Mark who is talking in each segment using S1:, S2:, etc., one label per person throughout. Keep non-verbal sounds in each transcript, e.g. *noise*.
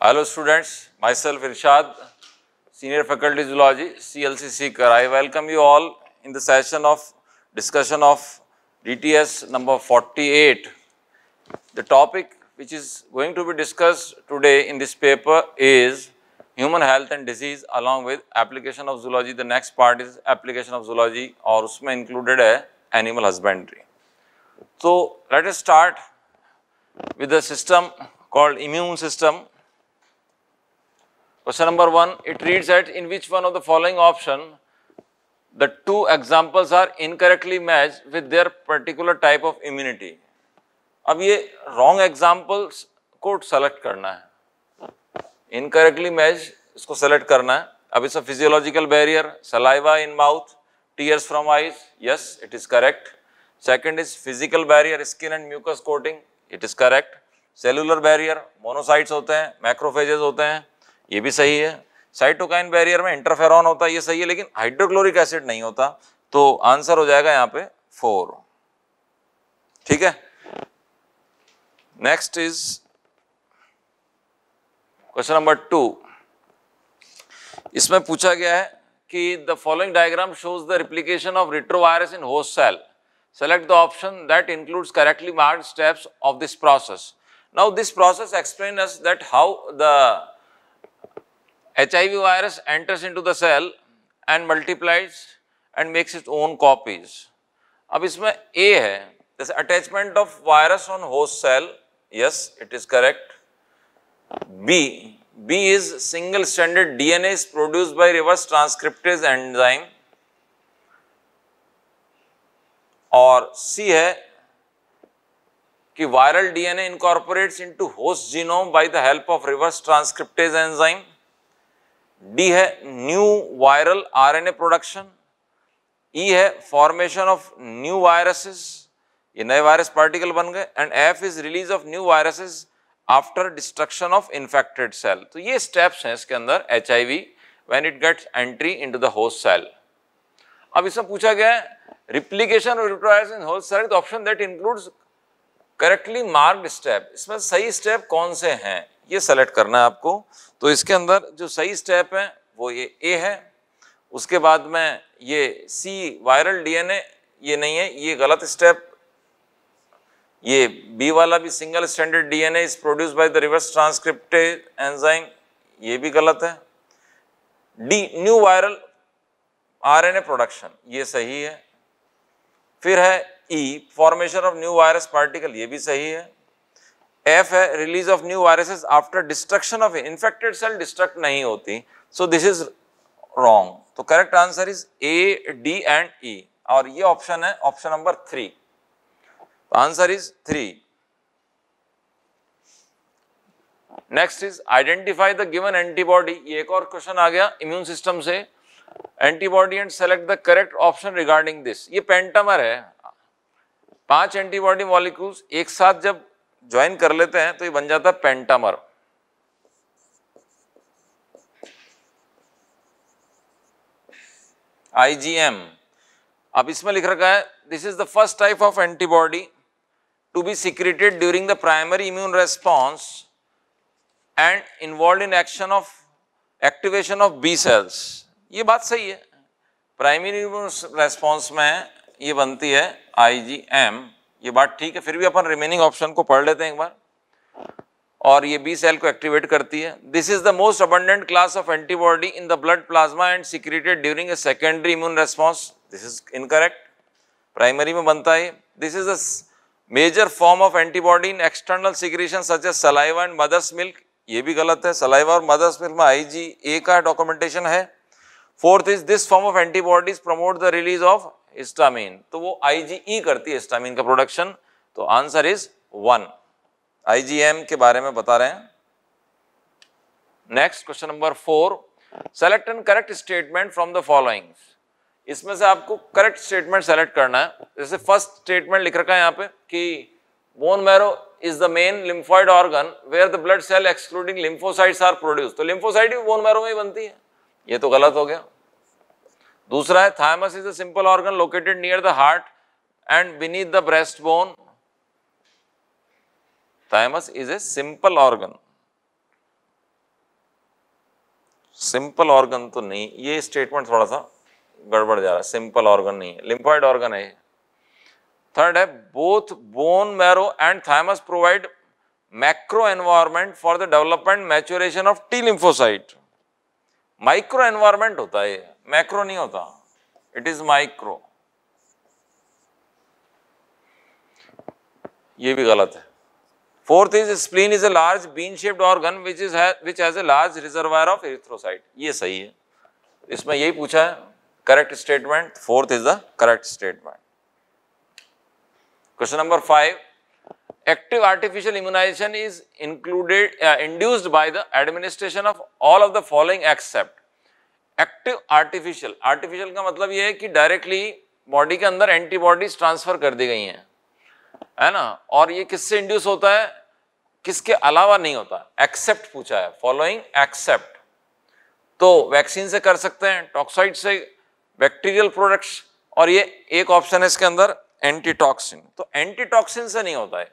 S1: Hello students, myself Irshad, Senior Faculty Zoology, CLC Seeker. I welcome you all in the session of discussion of DTS number 48. The topic which is going to be discussed today in this paper is human health and disease along with application of zoology. The next part is application of zoology or usme included animal husbandry. So, let us start with the system called immune system Question number 1, it reads that in which one of the following option the two examples are incorrectly matched with their particular type of immunity. अब ये wrong examples को select करना है incorrectly matched इसको select करना है अब इसका physiological barrier saliva in mouth tears from eyes yes it is correct second is physical barrier skin and mucous coating it is correct cellular barrier monocytes होते हैं macrophages होते हैं ये भी सही है साइटोकाइन बैरियर में इंटरफेरॉन होता है ये सही है लेकिन हाइड्रोक्लोरिक एसिड नहीं होता तो आंसर हो जाएगा यहां पे फोर ठीक है next is question number two इसमें पूछा गया है कि the following diagram shows the replication of retrovirus in host cell select the option that include correctly marked steps of this process now this process explain that how the HIV virus enters into the cell and multiplies and makes its own copies. अब इसमें A है, this attachment of virus on host cell, yes, it is correct. B, B is single-stranded DNA is produced by reverse transcriptase enzyme. और C है कि viral DNA incorporates into host genome by the help of reverse transcriptase enzyme. D है new viral RNA production E है formation of new viruses ये नए virus particle बन गए and F is release of new viruses after destruction of infected cell तो ये steps हैं इसके अंदर H I V when it gets entry into the host cell अब इसमें पूछा गया है रिप्लीकेशन और in host cell option that includes correctly marked step इसमें सही स्टेप कौन से हैं ये सेलेक्ट करना है आपको तो इसके अंदर जो सही स्टेप है वो ये ए है उसके बाद में ये सी वायरल डीएनए ये नहीं है ये गलत स्टेप ये बी वाला भी single standard DNA is produce by the reverse transcripted enzyme ये भी गलत है D new viral RNA production ये सही है फिर है E formation of new virus particle ये भी सही है एफ है release of new viruses after destruction of infected cell destruct नहीं होती सो दिस इज रॉन्ग तो correct answer is A D and E और ये ऑप्शन है option number three answer is three next is identify the given antibody ये एक और question आ गया इम्यून सिस्टम से antibody and select the correct option regarding this ये पेंटामर है पांच एंटीबॉडी मॉलिक्यूल्स एक साथ जब ज्वाइन कर लेते हैं तो ये बन जाता है पेंटामर आईजीएम अब इसमें लिख रखा है this is the first type of antibody to be secreted during the primary immune response and involve in action of activation of B cells ये बात सही है प्राइमरी इम्यून रेस्पॉन्स में ये बनती है आईजीएम ये बात ठीक है फिर भी अपन रिमेनिंग ऑप्शन को पढ़ लेते हैं एक बार और ये बी सेल को एक्टिवेट करती है this is the most abundant class of antibody in the blood plasma and secreted during a secondary immune response this is incorrect primary में बनता है this is the major form of antibody in external secretion such as saliva and mother's milk ये भी गलत है saliva और mother's milk में आई G ए का डॉक्यूमेंटेशन है fourth is this form of antibodies promote the release of histamine तो वो आईजीई e करती है हिस्टामिन का प्रोडक्शन तो आंसर इज वन आईजीएम के बारे में बता रहे हैं next question number four select and correct statement from the following इसमें से आपको करेक्ट स्टेटमेंट सेलेक्ट करना है जैसे फर्स्ट स्टेटमेंट लिख रखा है यहाँ पे कि bone marrow is the main lymphoid organ where the blood cell excluding lymphocytes are produce तो लिम्फोसाइड भी बोन मैरो में ही बनती है ये तो गलत हो गया दूसरा है thymus is a simple organ located near the heart and beneath the breast bone thymus is a simple organ simple organ तो नहीं ये स्टेटमेंट थोड़ा सा गड़बड़ जा रहा है सिंपल ऑर्गन नहीं है लिम्फॉइड ऑर्गन है थर्ड है both bone marrow and thymus provide macro environment for the development maturation of T lymphocyte micro environment होता है मैक्रो नहीं होता इट इज माइक्रो ये भी गलत है fourth is spleen is a large bean shaped organ which is which has a large reservoir of erythrocyte ये सही है इसमें यही पूछा है correct statement fourth is the correct statement question number five active artificial immunization is included induced by the administration of all of the following except active artificial artificial का मतलब ये है कि डायरेक्टली बॉडी के अंदर एंटीबॉडीज ट्रांसफर कर दी गई हैं है ना और ये किससे इंड्यूस होता है किसके अलावा नहीं होता एक्सेप्ट पूछा है फॉलोइंग एक्सेप्ट तो वैक्सीन से कर सकते हैं टॉक्साइड से बैक्टीरियल प्रोडक्ट्स और ये एक ऑप्शन है इसके अंदर एंटीटॉक्सिन तो एंटीटॉक्सिन से नहीं होता है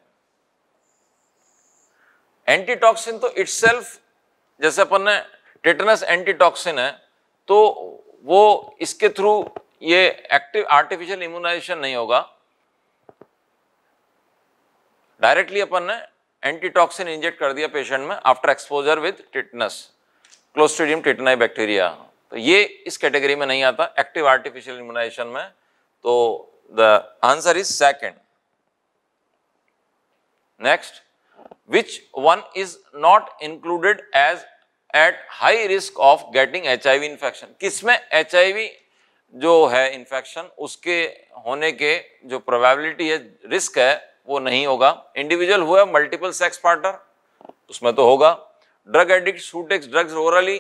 S1: एंटीटॉक्सिन तो इट्ससेल्फ जैसे अपन ने टेटनस एंटीटॉक्सिन है तो वो इसके थ्रू ये एक्टिव आर्टिफिशियल इम्यूनाइजेशन नहीं होगा डायरेक्टली अपन ने एंटीटॉक्सिन इंजेक्ट कर दिया पेशेंट में after exposure with tetanus clostridium tetani bacteria तो ये इस कैटेगरी में नहीं आता एक्टिव आर्टिफिशियल इम्यूनाइजेशन में तो the answer is second next which one is not included as at high risk of getting H I V infection किसमें H I V जो है इन्फेक्शन उसके होने के जो प्रोबेबिलिटी है रिस्क है वो नहीं होगा इंडिविजुअल हुआ मल्टीपल सेक्स पार्टनर उसमें तो होगा drug addict drugs orally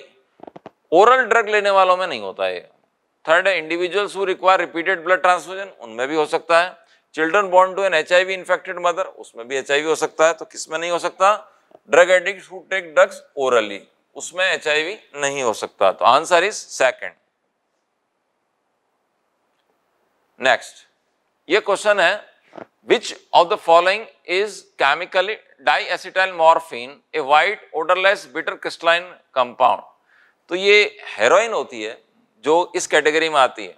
S1: oral drug लेने वालों में नहीं होता है थर्ड है individuals who require repeated blood transfusion उनमें भी हो सकता है children born to an H infected mother उसमें भी एच हो सकता है तो किसमें नहीं हो सकता ड्रग एडिक्ट ड्रग्स ओरली उसमें एच नहीं हो सकता तो आंसर इज सेकंड नेक्स्ट ये क्वेश्चन है which of the following is chemically diacetylmorphine a white odourless bitter crystalline compound तो ये हेरोइन होती है जो इस कैटेगरी में आती है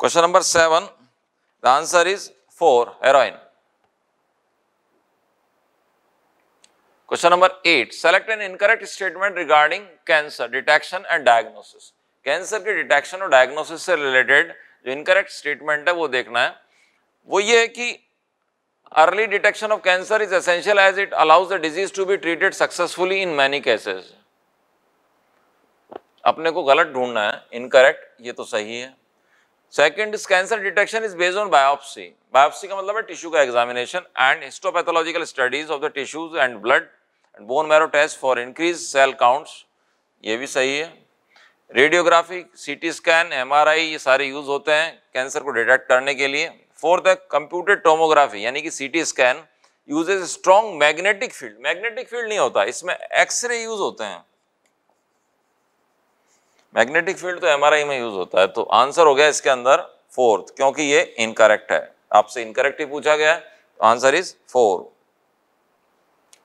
S1: question number seven the answer is four heroin question number eight select an incorrect statement regarding cancer detection and diagnosis cancer के डिटेक्शन और डायग्नोसिस से रिलेटेड जो इनकरेक्ट स्टेटमेंट है वो देखना है वो ये है कि early detection of cancer is essential as it allows the disease to be treated successfully in many cases अपने को गलत ढूंढना है इनकरेक्ट ये तो सही है second is cancer detection is based on biopsy biopsy का मतलब है टिश्यू का examination and histopathological studies of the tissues and blood and bone marrow test for increase cell counts ये भी सही है रेडियोग्राफी सीटी स्कैन एमआरआई ये सारे यूज होते हैं कैंसर को डिटेक्ट करने के लिए फोर्थ है कंप्यूटेड टोमोग्राफी यानी कि CT scan uses strong magnetic field magnetic field नहीं होता इसमें एक्सरे यूज होते हैं मैग्नेटिक फील्ड तो एमआरआई में यूज होता है तो आंसर हो गया इसके अंदर फोर्थ क्योंकि ये इनकरेक्ट है आपसे इनकरेक्ट ही पूछा गया है answer is four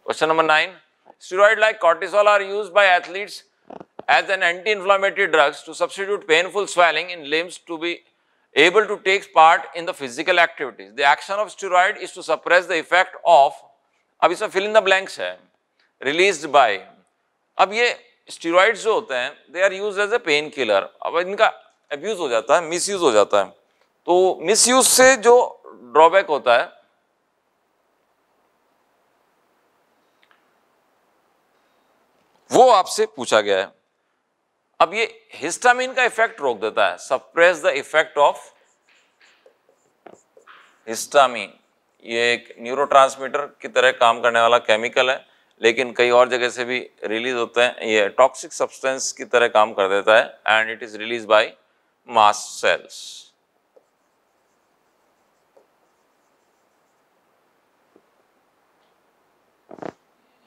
S1: question number nine steroid like cortisol are use by athletes as an anti inflammatory drugs to substitute painful swelling in limbs to be able to take part in the physical activities the action of steroid is to suppress the effect of अब इसमें fill in the blanks है release by अब ये steroids जो होते हैं they are use as a pain killer अब इनका एब्यूज़ हो जाता है मिस हो जाता है तो मिस से जो ड्रॉबैक होता है वो आपसे पूछा गया है अब ये हिस्टामिन का इफेक्ट रोक देता है suppress the effect of histamine ये एक न्यूरोट्रांसमीटर की तरह काम करने वाला केमिकल है लेकिन कई और जगह से भी रिलीज होते हैं ये टॉक्सिक सब्सटेंस की तरह काम कर देता है and it is release by mast cells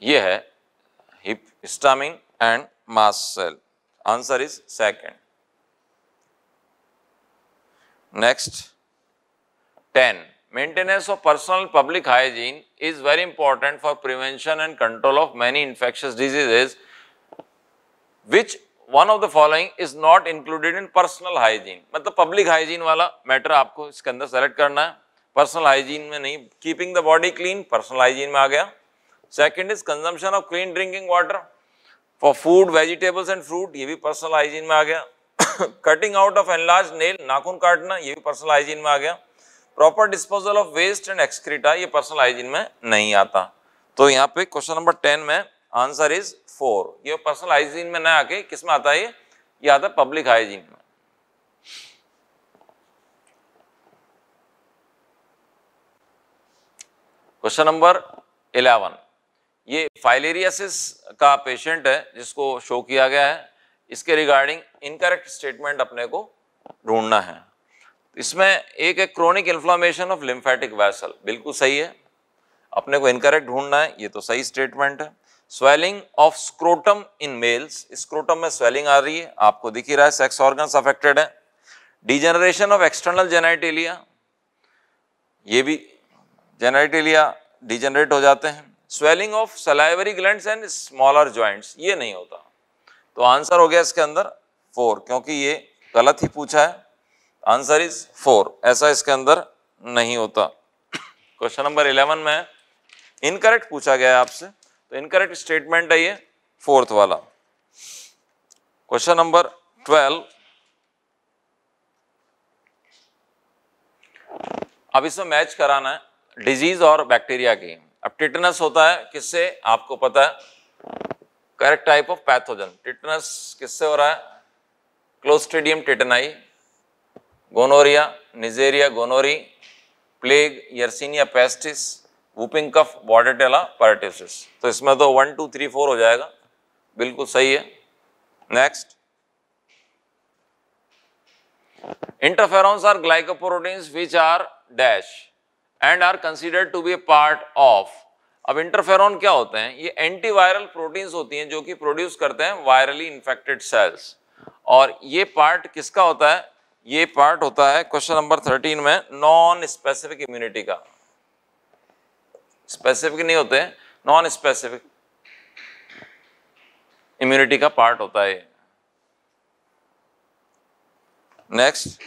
S1: ये है हिप histamine and mast cell answer is second next ten Maintenance of personal public hygiene is very important for prevention and control of many infectious diseases which one of the following is not included in personal hygiene. matlab public hygiene wala matter aapko iske andar select karna hai personal hygiene mein nahi keeping the body clean personal hygiene mein aa gaya second is consumption of clean drinking water for food vegetables and fruit ye bhi personal hygiene mein aa gaya cutting out of enlarged nail nakhun kaatna ye bhi personal hygiene mein aa gaya proper disposal of waste and excreta ये personal hygiene में नहीं आता तो यहाँ पे question number ten में answer is four ये personal hygiene में ना आके किस में आता है ये आता है पब्लिक हाइजीन में क्वेश्चन नंबर इलेवन ये फाइलेरियासिस का पेशेंट है जिसको शो किया गया है इसके रिगार्डिंग इनकरेक्ट स्टेटमेंट अपने को ढूंढना है इसमें एक है chronic inflammation of lymphatic vessel बिल्कुल सही है अपने को इनकरेक्ट ढूंढना है ये तो सही स्टेटमेंट है swelling of scrotum in males scrotum में स्वेलिंग आ रही है आपको दिख ही रहा है सेक्स ऑर्गन्स अफेक्टेड है डिजेनरेशन ऑफ एक्सटर्नल जेनाइटेलिया ये भी जेनाइटेलिया डिजेनरेट हो जाते हैं swelling of salivary gland and smaller joints ये नहीं होता तो आंसर हो गया इसके अंदर फोर क्योंकि ये गलत ही पूछा है आंसर इज फोर ऐसा इसके अंदर नहीं होता क्वेश्चन नंबर इलेवन में इनकरेक्ट पूछा गया है आपसे तो इनकरेक्ट स्टेटमेंट है ये फोर्थ वाला क्वेश्चन नंबर ट्वेल्व अब इसमें मैच कराना है डिजीज और बैक्टीरिया की अब टिटनस होता है किससे आपको पता है correct type of pathogen tetanus किससे हो रहा है clostridium tetani gonorrhoea neisseria gonorrhoeae plague yersinia pestis whooping cough bordetella pertussis तो इसमें तो वन टू थ्री फोर हो जाएगा बिल्कुल सही है next interferons are glycoproteins which are dash and are considered to be a part of अब interferons क्या होते हैं ये एंटीवायरल प्रोटीन्स होती है जो कि प्रोड्यूस करते हैं वायरली इंफेक्टेड सेल्स और ये पार्ट किसका होता है ये पार्ट होता है क्वेश्चन नंबर थर्टीन में नॉन स्पेसिफिक इम्यूनिटी का स्पेसिफिक नहीं होते नॉन स्पेसिफिक इम्यूनिटी का पार्ट होता है next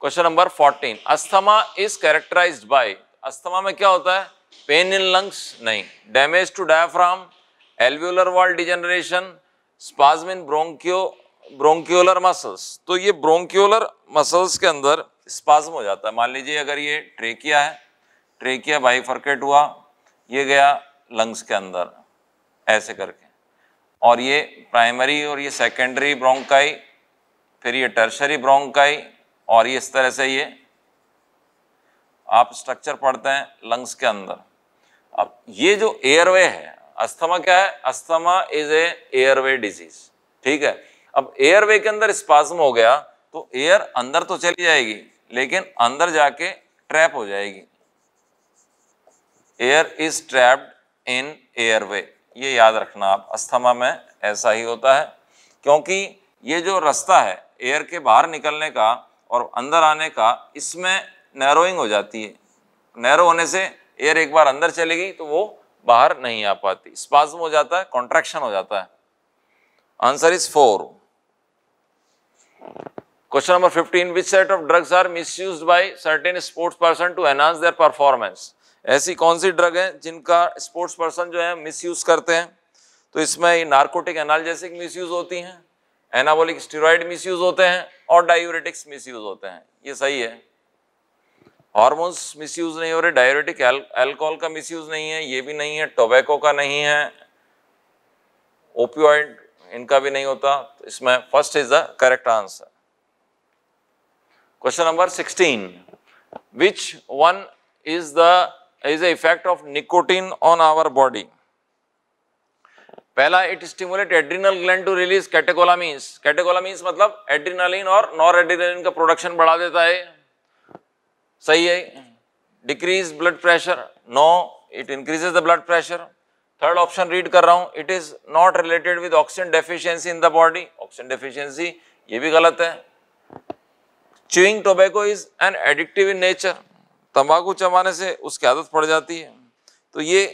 S1: question number fourteen asthma is characterised by asthma में क्या होता है पेन इन लंग्स नहीं damage to diaphragm alveolar wall degeneration spasm in bronchio bronchiolar muscles तो ये ब्रोंक्योलर मसल्स के अंदर स्पाजम हो जाता है मान लीजिए अगर ये ट्रेकिया है ट्रेकिया बाइफर्केट हुआ ये गया लंग्स के अंदर ऐसे करके और ये प्राइमरी और ये सेकेंडरी ब्रोंकाई फिर ये टर्शरी ब्रोंकाई और ये इस तरह से ये आप स्ट्रक्चर पढ़ते हैं लंग्स के अंदर अब ये जो एयरवे है अस्थमा क्या है asthma is a airway disease ठीक है अब वे के अंदर स्पाजम हो गया तो एयर अंदर तो चली जाएगी लेकिन अंदर जाके ट्रैप हो जाएगी air is trapped in way ये याद रखना आप अस्थमा में ऐसा ही होता है क्योंकि ये जो रास्ता है एयर के बाहर निकलने का और अंदर आने का इसमें नैरोइंग हो जाती है नैरो होने से एयर एक बार अंदर चलेगी तो वो बाहर नहीं आ पाती स्पाजम हो जाता है कॉन्ट्रैक्शन हो जाता है answer is four Question number 15, which set of drugs are misused by certain sports person to enhance their performance? ऐसी कौन सी ड्रग है जिनका स्पोर्ट्स पर्सन जो है मिसयूज करते हैं तो इसमें नार्कोटिक एनालजेसिक मिसयूज होती हैं एनाबोलिक स्टेरॉइड मिसयूज होते हैं और डायूरेटिक्स मिसयूज होते हैं ये सही है हार्मोन्स मिसयूज नहीं हो रहे डायूरेटिक अल्कोहल का मिसयूज नहीं है ये भी नहीं है टोबैको का नहीं है ओपियोइड इनका भी नहीं होता तो इसमें first is the correct answer question number sixteen which one is the is the effect of nicotine on our body पहला it stimulate adrenal gland to release catecholamines catecholamines मतलब एड्रिनलिन और नॉर एड्रिनलिन का production बढ़ा देता है सही है decrease blood pressure no it increases the blood pressure third option read कर रहा हूँ it is not related with oxygen deficiency in the body oxygen deficiency ये भी गलत है chewing tobacco is an addictive in nature तंबाकू चबाने से उसकी आदत पड़ जाती है तो ये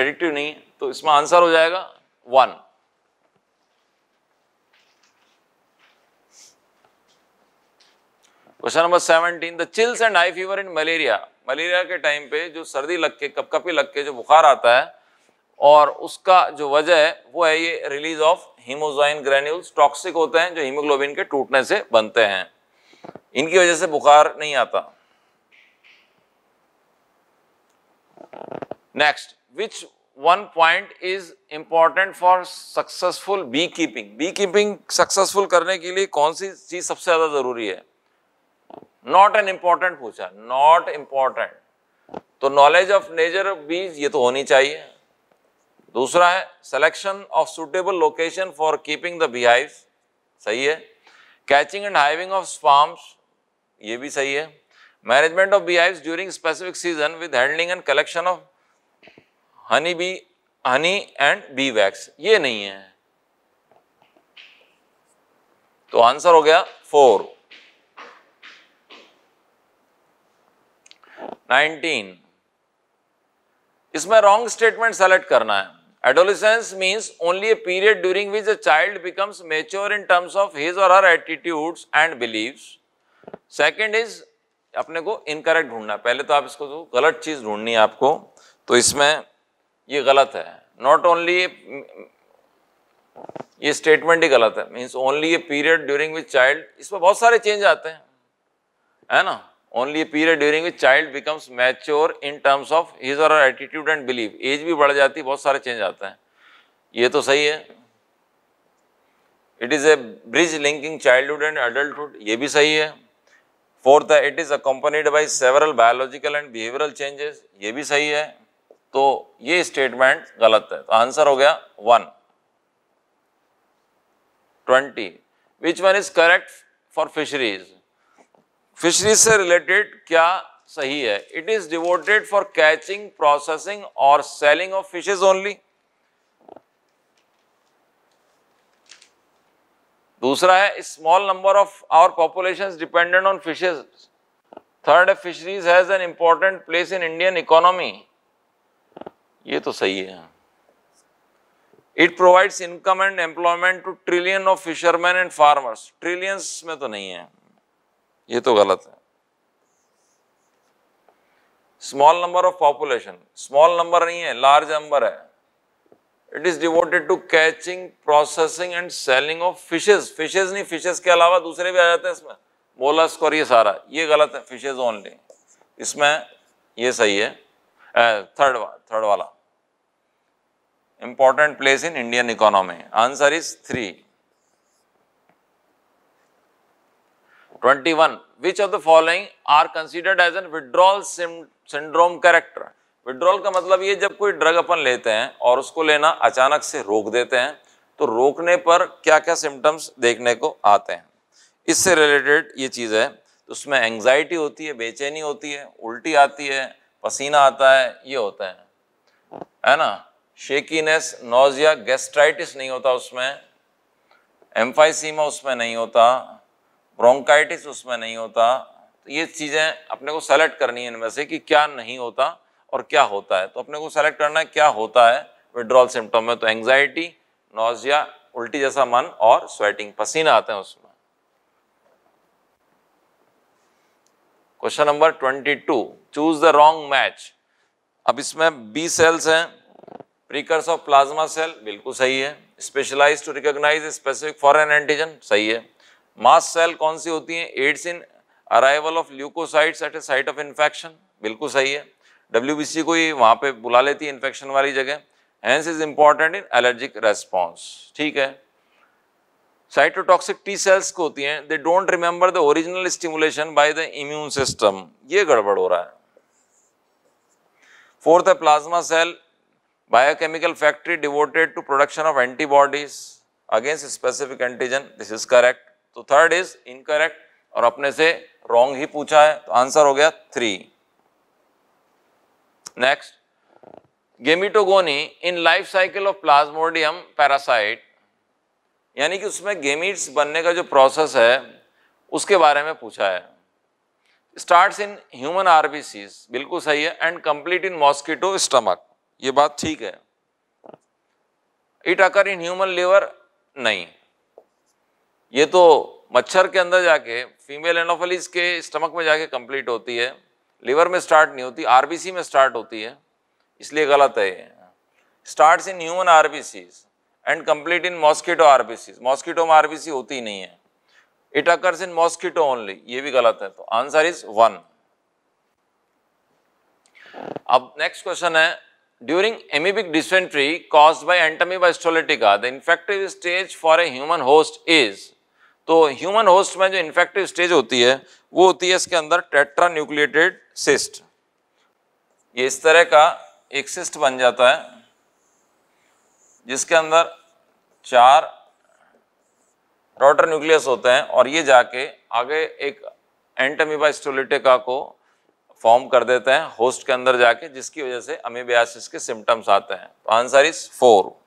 S1: एडिक्टिव नहीं है तो इसमें आंसर हो जाएगा one question number seventeen the chills and high fever in malaria malaria के टाइम पे जो सर्दी लग के कपकपी लग के जो बुखार आता है और उसका जो वजह है वो है ये release of haemozoin granules toxic होते हैं जो हीमोग्लोबिन के टूटने से बनते हैं इनकी वजह से बुखार नहीं आता next which one point is important for successful beekeeping beekeeping successful करने के लिए कौन सी चीज सबसे ज्यादा जरूरी है नॉट एन इम्पॉर्टेंट पूछा नॉट इम्पॉर्टेंट तो नॉलेज ऑफ नेचर बीज ये तो होनी चाहिए दूसरा है selection of suitable location for keeping the beehive सही है catching and hiving of swarms ये भी सही है management of beehive during specific season with handling and collection of honey bee honey and bee wax ये नहीं है तो आंसर हो गया फोर 19 इसमें रॉन्ग स्टेटमेंट सेलेक्ट करना है adolescence means only a period during which a child becomes mature in terms of his or her attitudes and beliefs second is अपने को इनकरेक्ट ढूंढना पहले तो आप इसको तो गलत चीज़ ढूंढनी है आपको तो इसमें ये गलत है नॉट ओनली ये स्टेटमेंट ही गलत है means only a period during which child इसमें बहुत सारे चेंज आते हैं है ना only period during which child becomes mature in terms of his or attitude and belief age भी बढ़ जाती है बहुत सारे चेंज आते हैं ये तो सही है it is a bridge linking childhood and adulthood ये भी सही है फोर्थ है it is accompanied by several biological and behavioural changes ये भी सही है तो ये स्टेटमेंट गलत है तो आंसर हो गया one twenty which one is correct for fisheries fisheries से रिलेटेड क्या सही है it is devoted for catching processing और सेलिंग ऑफ फिशेज ओनली दूसरा है small number of our population dependent on fishes third fisheries has an important place in Indian economy ये तो सही है it provides income and employment to trillion of fisherman and farmers trillions में तो नहीं है ये तो गलत है small number of population small number नहीं है लार्ज नंबर है it is devoted to catching processing and selling of fishes fishes नहीं फिशेज के अलावा दूसरे भी आ जाते हैं इसमें मोलस्क और ये सारा ये गलत है फिशेज ओनली इसमें ये सही है थर्ड वा, थर्ड वाला important place in Indian economy answer is three 21 which of the following are considered as an withdrawal syndrome character withdrawal का मतलब ये जब कोई ड्रग अपन लेते हैं और उसको लेना अचानक से रोक देते हैं तो रोकने पर क्या क्या सिम्टम्स देखने को आते हैं इससे रिलेटेड ये चीज़ है तो उसमें एंग्जाइटी होती है बेचैनी होती है उल्टी आती है पसीना आता है ये होता है है ना शेकीनेस नोजिया गैस्ट्राइटिस नहीं होता उसमें एम्फाइसीमा उसमें नहीं होता ब्रोंकाइटिस उसमें नहीं होता तो ये चीज़ें अपने को सेलेक्ट करनी है इनमें से कि क्या नहीं होता और क्या होता है तो अपने को सेलेक्ट करना है क्या होता है विड्रॉल सिम्टम में तो एंग्जाइटी नोजिया उल्टी जैसा मन और स्वेटिंग पसीना आते हैं उसमें question number twenty two choose the wrong match अब इसमें बी सेल्स हैं प्रीकर्स ऑफ प्लाज्मा सेल बिल्कुल सही है specialize to recognize specific foreign antigen सही है मास सेल कौन सी होती हैं aids in arrival of leucocytes at a site of infection बिल्कुल सही है डब्ल्यू को ही वहाँ पे बुला लेती है इन्फेक्शन वाली जगह hence is important in allergic response ठीक है साइटोटॉक्सिक टी सेल्स को होती हैं they don't remember the original stimulation by the immune system ये गड़बड़ हो रहा है फोर्थ है plasma cell biochemical factory devoted to production of antibodies against specific antigen this is correct तो थर्ड इज इनकरेक्ट और अपने से रॉन्ग ही पूछा है तो आंसर हो गया three next gametogony in life cycle of plasmodium parasite यानी कि उसमें गेमिट्स बनने का जो प्रोसेस है उसके बारे में पूछा है स्टार्ट इन ह्यूमन आरबीसीज बिल्कुल सही है and complete in mosquito stomach ये बात ठीक है it occur in human liver नहीं ये तो मच्छर के अंदर जाके फीमेल एनोफलिस के स्टमक में जाके कंप्लीट होती है लिवर में स्टार्ट नहीं होती आरबीसी में स्टार्ट होती है इसलिए गलत है start in human R and complete in mosquito R mosquito में आरबीसी होती नहीं है it occurs in mosquito only ये भी गलत है तो आंसर इज वन अब नेक्स्ट क्वेश्चन है during amoebic dysentery caused by Entamoeba stollitica, the infective stage for a human host is तो ह्यूमन होस्ट में जो इन्फेक्टिव स्टेज होती है वो होती है इसके अंदर टेट्रा न्यूक्लिएटेड सिस्ट ये इस तरह का एक सिस्ट बन जाता है जिसके अंदर चार रोटर न्यूक्लियस होते हैं और ये जाके आगे एक एंटमीबा स्टोलिटिका को फॉर्म कर देते हैं होस्ट के अंदर जाके जिसकी वजह से अमीबियासिस के सिम्टम्स आते हैं तो answer is four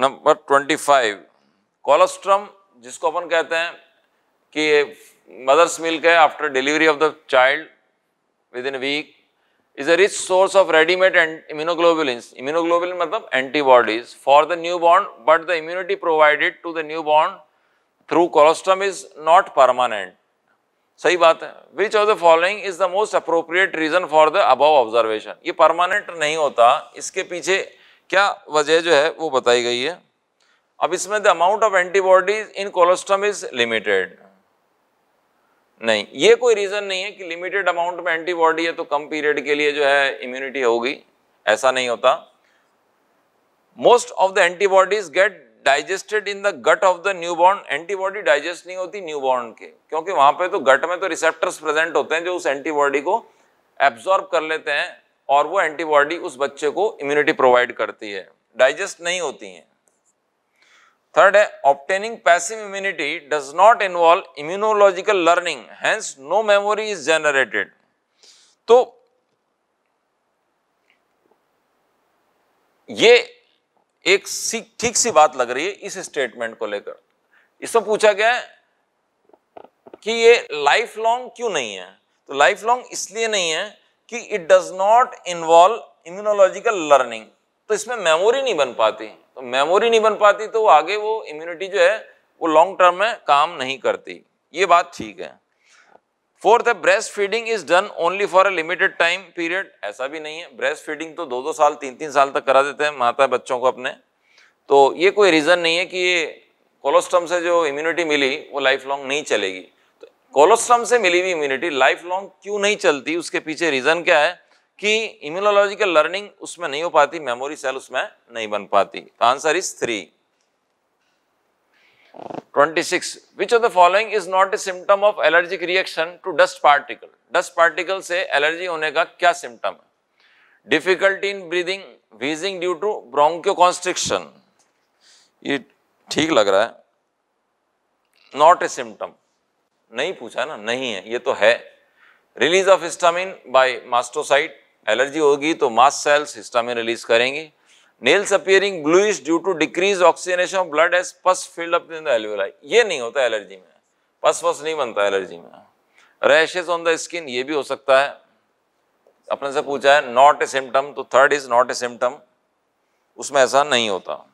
S1: number twenty five colostrum जिसको अपन कहते हैं कि मदर्स मिल्क है after delivery of the child within week is a rich source of readymade immunoglobulin immunoglobulin मतलब antibodies for the newborn but the immunity provided to the newborn through colostrum is not permanent सही बात है which of the following is the most appropriate reason for the above observation ये permanent नहीं होता इसके पीछे क्या वजह जो है वो बताई गई है अब इसमें the amount of antibodies in colostrum is limited नहीं ये कोई रीज़न नहीं है कि लिमिटेड अमाउंट में एंटीबॉडी है तो कम पीरियड के लिए जो है इम्यूनिटी होगी ऐसा नहीं होता most of the antibodies get digested in the gut of the newborn antibody digest नहीं होती न्यू बॉर्न के क्योंकि वहां पे तो गट में तो रिसेप्टर्स प्रेजेंट होते हैं जो उस एंटीबॉडी को एब्जॉर्ब कर लेते हैं और वो एंटीबॉडी उस बच्चे को इम्यूनिटी प्रोवाइड करती है डाइजेस्ट नहीं होती है थर्ड है obtaining passive immunity does not involve immunological learning hence no memory is generated तो ये एक ठीक सी बात लग रही है इस स्टेटमेंट को लेकर इसमें पूछा गया है कि ये लाइफ लॉन्ग क्यों नहीं है तो लाइफ लॉन्ग इसलिए नहीं है कि it does not involve immunological learning तो इसमें मेमोरी नहीं बन पाती तो मेमोरी नहीं बन पाती तो आगे वो इम्यूनिटी जो है वो लॉन्ग टर्म में काम नहीं करती ये बात ठीक है फोर्थ है breast feeding is done only for a limited time period ऐसा भी नहीं है ब्रेस्ट फीडिंग तो दो दो साल तीन तीन साल तक करा देते हैं माता है बच्चों को अपने तो ये कोई रीज़न नहीं है कि ये कोलोस्टम से जो इम्यूनिटी मिली वो लाइफ लॉन्ग नहीं चलेगी कोलोस्ट्रम से मिली हुई इम्यूनिटी लाइफ लॉन्ग क्यों नहीं चलती उसके पीछे रीजन क्या है कि इम्यूनोलॉजिकल लर्निंग उसमें नहीं हो पाती मेमोरी सेल उसमें नहीं बन पाती answer is three 26. Which of the following is not a symptom of allergic reaction to dust particle Dust particle से एलर्जी होने का क्या सिम्टम है difficulty in breathing wheezing due to bronchoconstriction ये ठीक लग रहा है नॉट ए सिम्टम नहीं पूछा ना नहीं है ये तो है release of histamine by mastocyte allergy होगी तो मास्ट सेल्स हिस्टामिन रिलीज करेंगी nails appearing bluish due to decrease oxygenation of blood as pus filled up in the alveoli ये नहीं होता एलर्जी में पस वस नहीं बनता एलर्जी में रैशेज ऑन द स्किन ये भी हो सकता है अपने से पूछा है नॉट ए सिम्टम तो third is not a symptom उसमें ऐसा नहीं होता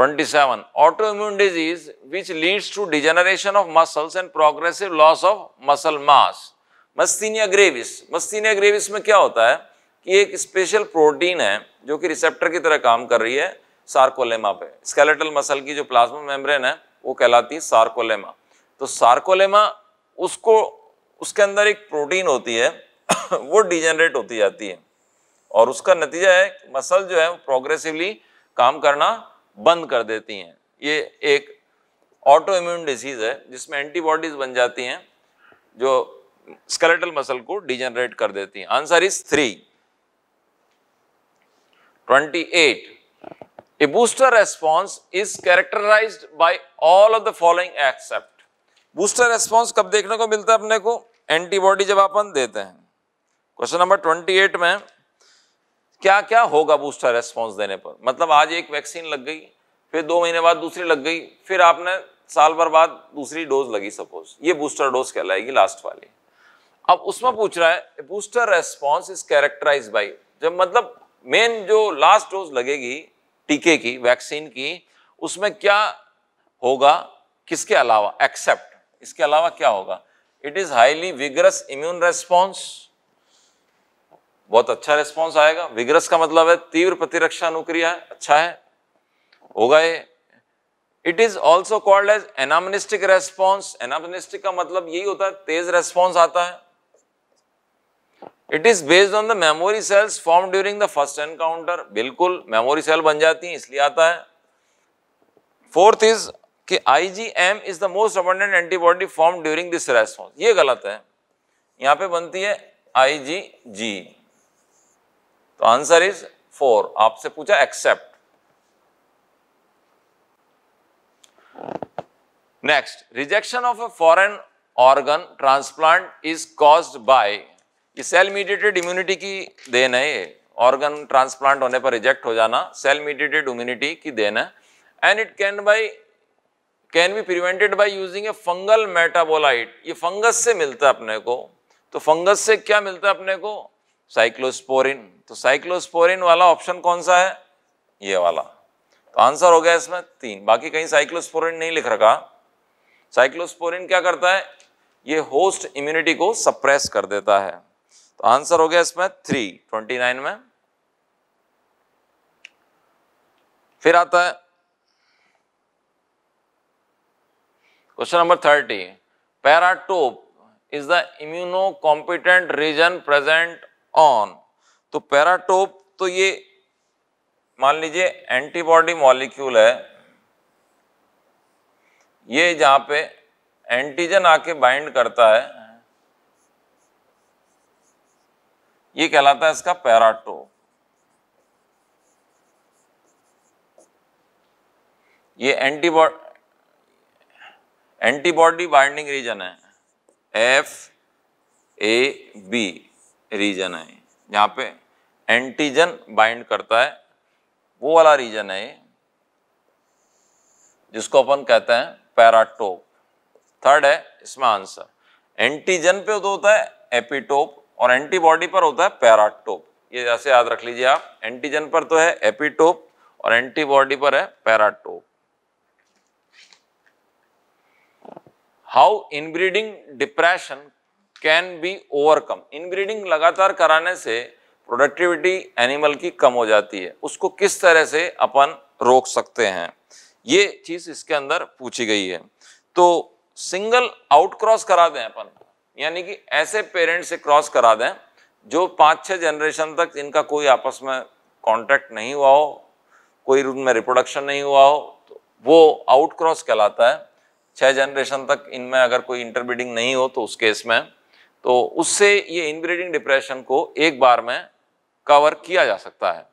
S1: 27. Autoimmune disease which leads to degeneration of muscles and progressive loss of muscle mass. Myasthenia gravis myasthenia gravis में क्या होता है कि एक स्पेशल प्रोटीन है जो कि रिसेप्टर की तरह काम कर रही है सार्कोलेमा पे स्केलेटल मसल की जो प्लाज्मा मेम्ब्रेन है वो कहलाती है सार्कोलेमा तो सार्कोलेमा उसको उसके अंदर एक प्रोटीन होती है *coughs* वो डिजेनरेट होती जाती है और उसका नतीजा है मसल जो है प्रोग्रेसिवली काम करना बंद कर देती हैं ये एक ऑटो इम्यून डिजीज है जिसमें एंटीबॉडीज़ बन जाती हैं जो स्केलेटल मसल को डिजेनरेट कर देती हैं answer is three twenty eight a booster response is characterize by all of the following except booster response कब देखने को मिलता है अपने को एंटीबॉडी जब अपन देते हैं क्वेश्चन नंबर ट्वेंटी एट में क्या क्या होगा बूस्टर रेस्पॉन्स देने पर मतलब आज एक वैक्सीन लग गई फिर दो महीने बाद दूसरी लग गई फिर आपने साल भर बाद दूसरी डोज लगी सपोज ये बूस्टर डोज कहलाएगी लास्ट वाली अब उसमें पूछ रहा है booster response is characterize by जब मतलब मेन जो लास्ट डोज लगेगी टीके की वैक्सीन की उसमें क्या होगा किसके अलावा एक्सेप्ट इसके अलावा क्या होगा it is highly vigorous immune response बहुत अच्छा रिस्पॉन्स आएगा विग्रस का मतलब है तीव्र प्रतिरक्षा अनुक्रिया अच्छा है होगा ये it is also called as anamnestic response anamnestic का मतलब यही होता है तेज रेस्पॉन्स आता है it is based on the memory cells form during the first encounter बिल्कुल मेमोरी सेल बन जाती है इसलिए आता है फोर्थ इज कि M is the most abundant antibody form during this response ये गलत है यहां पे बनती है जी तो आंसर इज फोर आपसे पूछा except next rejection of a foreign organ transplant is caused by cell mediated immunity की देन है ये ऑर्गन ट्रांसप्लांट होने पर रिजेक्ट हो जाना सेल मीडिएटेड इम्यूनिटी की देन है and it can by can be prevented by using a fungal metabolite ये फंगस से मिलता है अपने को तो फंगस से क्या मिलता है अपने को साइक्लोस्पोरिन तो साइक्लोस्पोरिन वाला ऑप्शन कौन सा है ये वाला तो आंसर हो गया इसमें तीन बाकी कहीं साइक्लोस्पोरिन नहीं लिख रखा साइक्लोस्पोरिन क्या करता है ये होस्ट इम्यूनिटी को सप्रेस कर देता है तो आंसर हो गया इसमें थ्री ट्वेंटी नाइन में फिर आता है question number thirty paratope is the immunocompetent region present on तो पैराटोप तो ये मान लीजिए एंटीबॉडी मॉलिक्यूल है ये जहां पे एंटीजन आके बाइंड करता है ये कहलाता है इसका पैराटोप ये एंटीबॉडी एंटीबॉडी बाइंडिंग रीजन है एफ ए बी रीजन है जहाँ पे एंटीजन बाइंड करता है वो वाला रीजन है जिसको अपन कहते हैं पैराटोप थर्ड है इसमें आंसर एंटीजन पे तो होता है एपिटोप और एंटीबॉडी पर होता है पैराटोप ये जैसे याद रख लीजिए आप एंटीजन पर तो है एपिटोप और एंटीबॉडी पर है paratope how inbreeding depression can be overcome inbreeding लगातार कराने से प्रोडक्टिविटी एनिमल की कम हो जाती है उसको किस तरह से अपन रोक सकते हैं ये चीज़ इसके अंदर पूछी गई है तो सिंगल आउट क्रॉस करा दें अपन यानी कि ऐसे पेरेंट से क्रॉस करा दें जो पाँच छः जनरेशन तक इनका कोई आपस में कांटेक्ट नहीं हुआ हो कोई उनमें रिप्रोडक्शन नहीं हुआ हो तो वो आउट क्रॉस कहलाता है छह जनरेशन तक इनमें अगर कोई इंटरब्रीडिंग नहीं हो तो उस केस में तो उससे ये इनब्रीडिंग डिप्रेशन को एक बार में कवर किया जा सकता है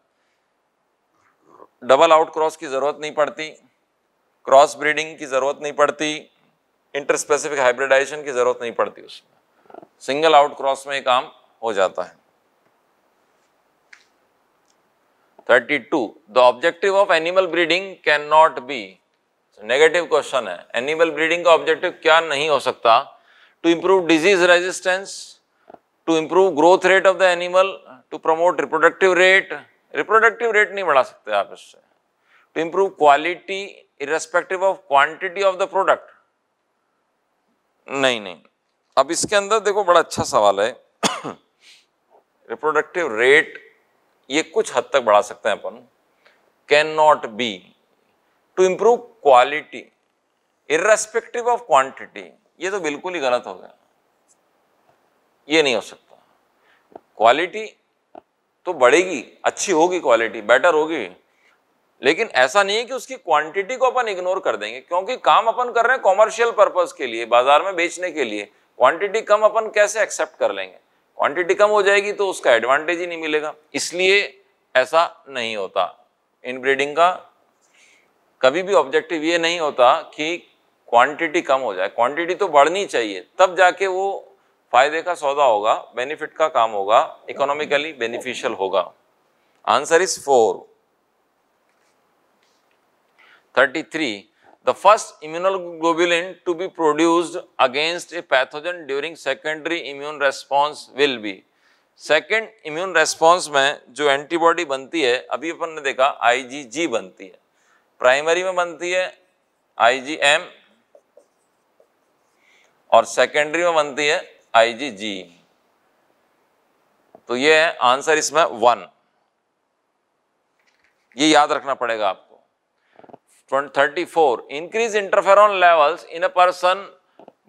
S1: डबल आउट क्रॉस की ज़रूरत नहीं पड़ती क्रॉस ब्रीडिंग की ज़रूरत नहीं पड़ती इंटर स्पेसिफिक हाइब्रिडाइजेशन की ज़रूरत नहीं पड़ती उसमें सिंगल आउट क्रॉस में काम हो जाता है 32 the objective of animal breeding can not be negative question है एनिमल ब्रीडिंग का ऑब्जेक्टिव क्या नहीं हो सकता to improve disease resistance, to improve growth rate of the animal, to promote reproductive rate, reproductive rate नहीं बढ़ा सकते आप इससे to improve quality irrespective of quantity of the product नहीं नहीं अब इसके अंदर देखो बड़ा अच्छा सवाल है रिप्रोडक्टिव रेट ये कुछ हद तक बढ़ा सकते हैं अपन can not be to improve quality irrespective of quantity ये तो बिल्कुल ही गलत हो गया ये नहीं हो सकता क्वालिटी तो बढ़ेगी अच्छी होगी क्वालिटी बेटर होगी लेकिन ऐसा नहीं है कि उसकी क्वांटिटी को अपन इग्नोर कर देंगे क्योंकि काम अपन कर रहे हैं कॉमर्शियल पर्पज के लिए बाजार में बेचने के लिए क्वांटिटी कम अपन कैसे एक्सेप्ट कर लेंगे क्वांटिटी कम हो जाएगी तो उसका एडवांटेज ही नहीं मिलेगा इसलिए ऐसा नहीं होता इनब्रीडिंग का कभी भी ऑब्जेक्टिव ये नहीं होता कि क्वांटिटी कम हो जाए क्वांटिटी तो बढ़नी चाहिए तब जाके वो फायदे का सौदा होगा बेनिफिट का काम होगा इकोनॉमिकली बेनिफिशियल होगा answer is four thirty three the first immunoglobulin to be produced against a pathogen during secondary immune response will be second immune response में जो एंटीबॉडी बनती है अभी अपन ने देखा आईजीजी बनती है प्राइमरी में बनती है आईजीएम और सेकेंडरी में बनती है आईजीजी तो ये है आंसर इसमें वन ये याद रखना पड़ेगा आपको thirty four increase interferon levels in a person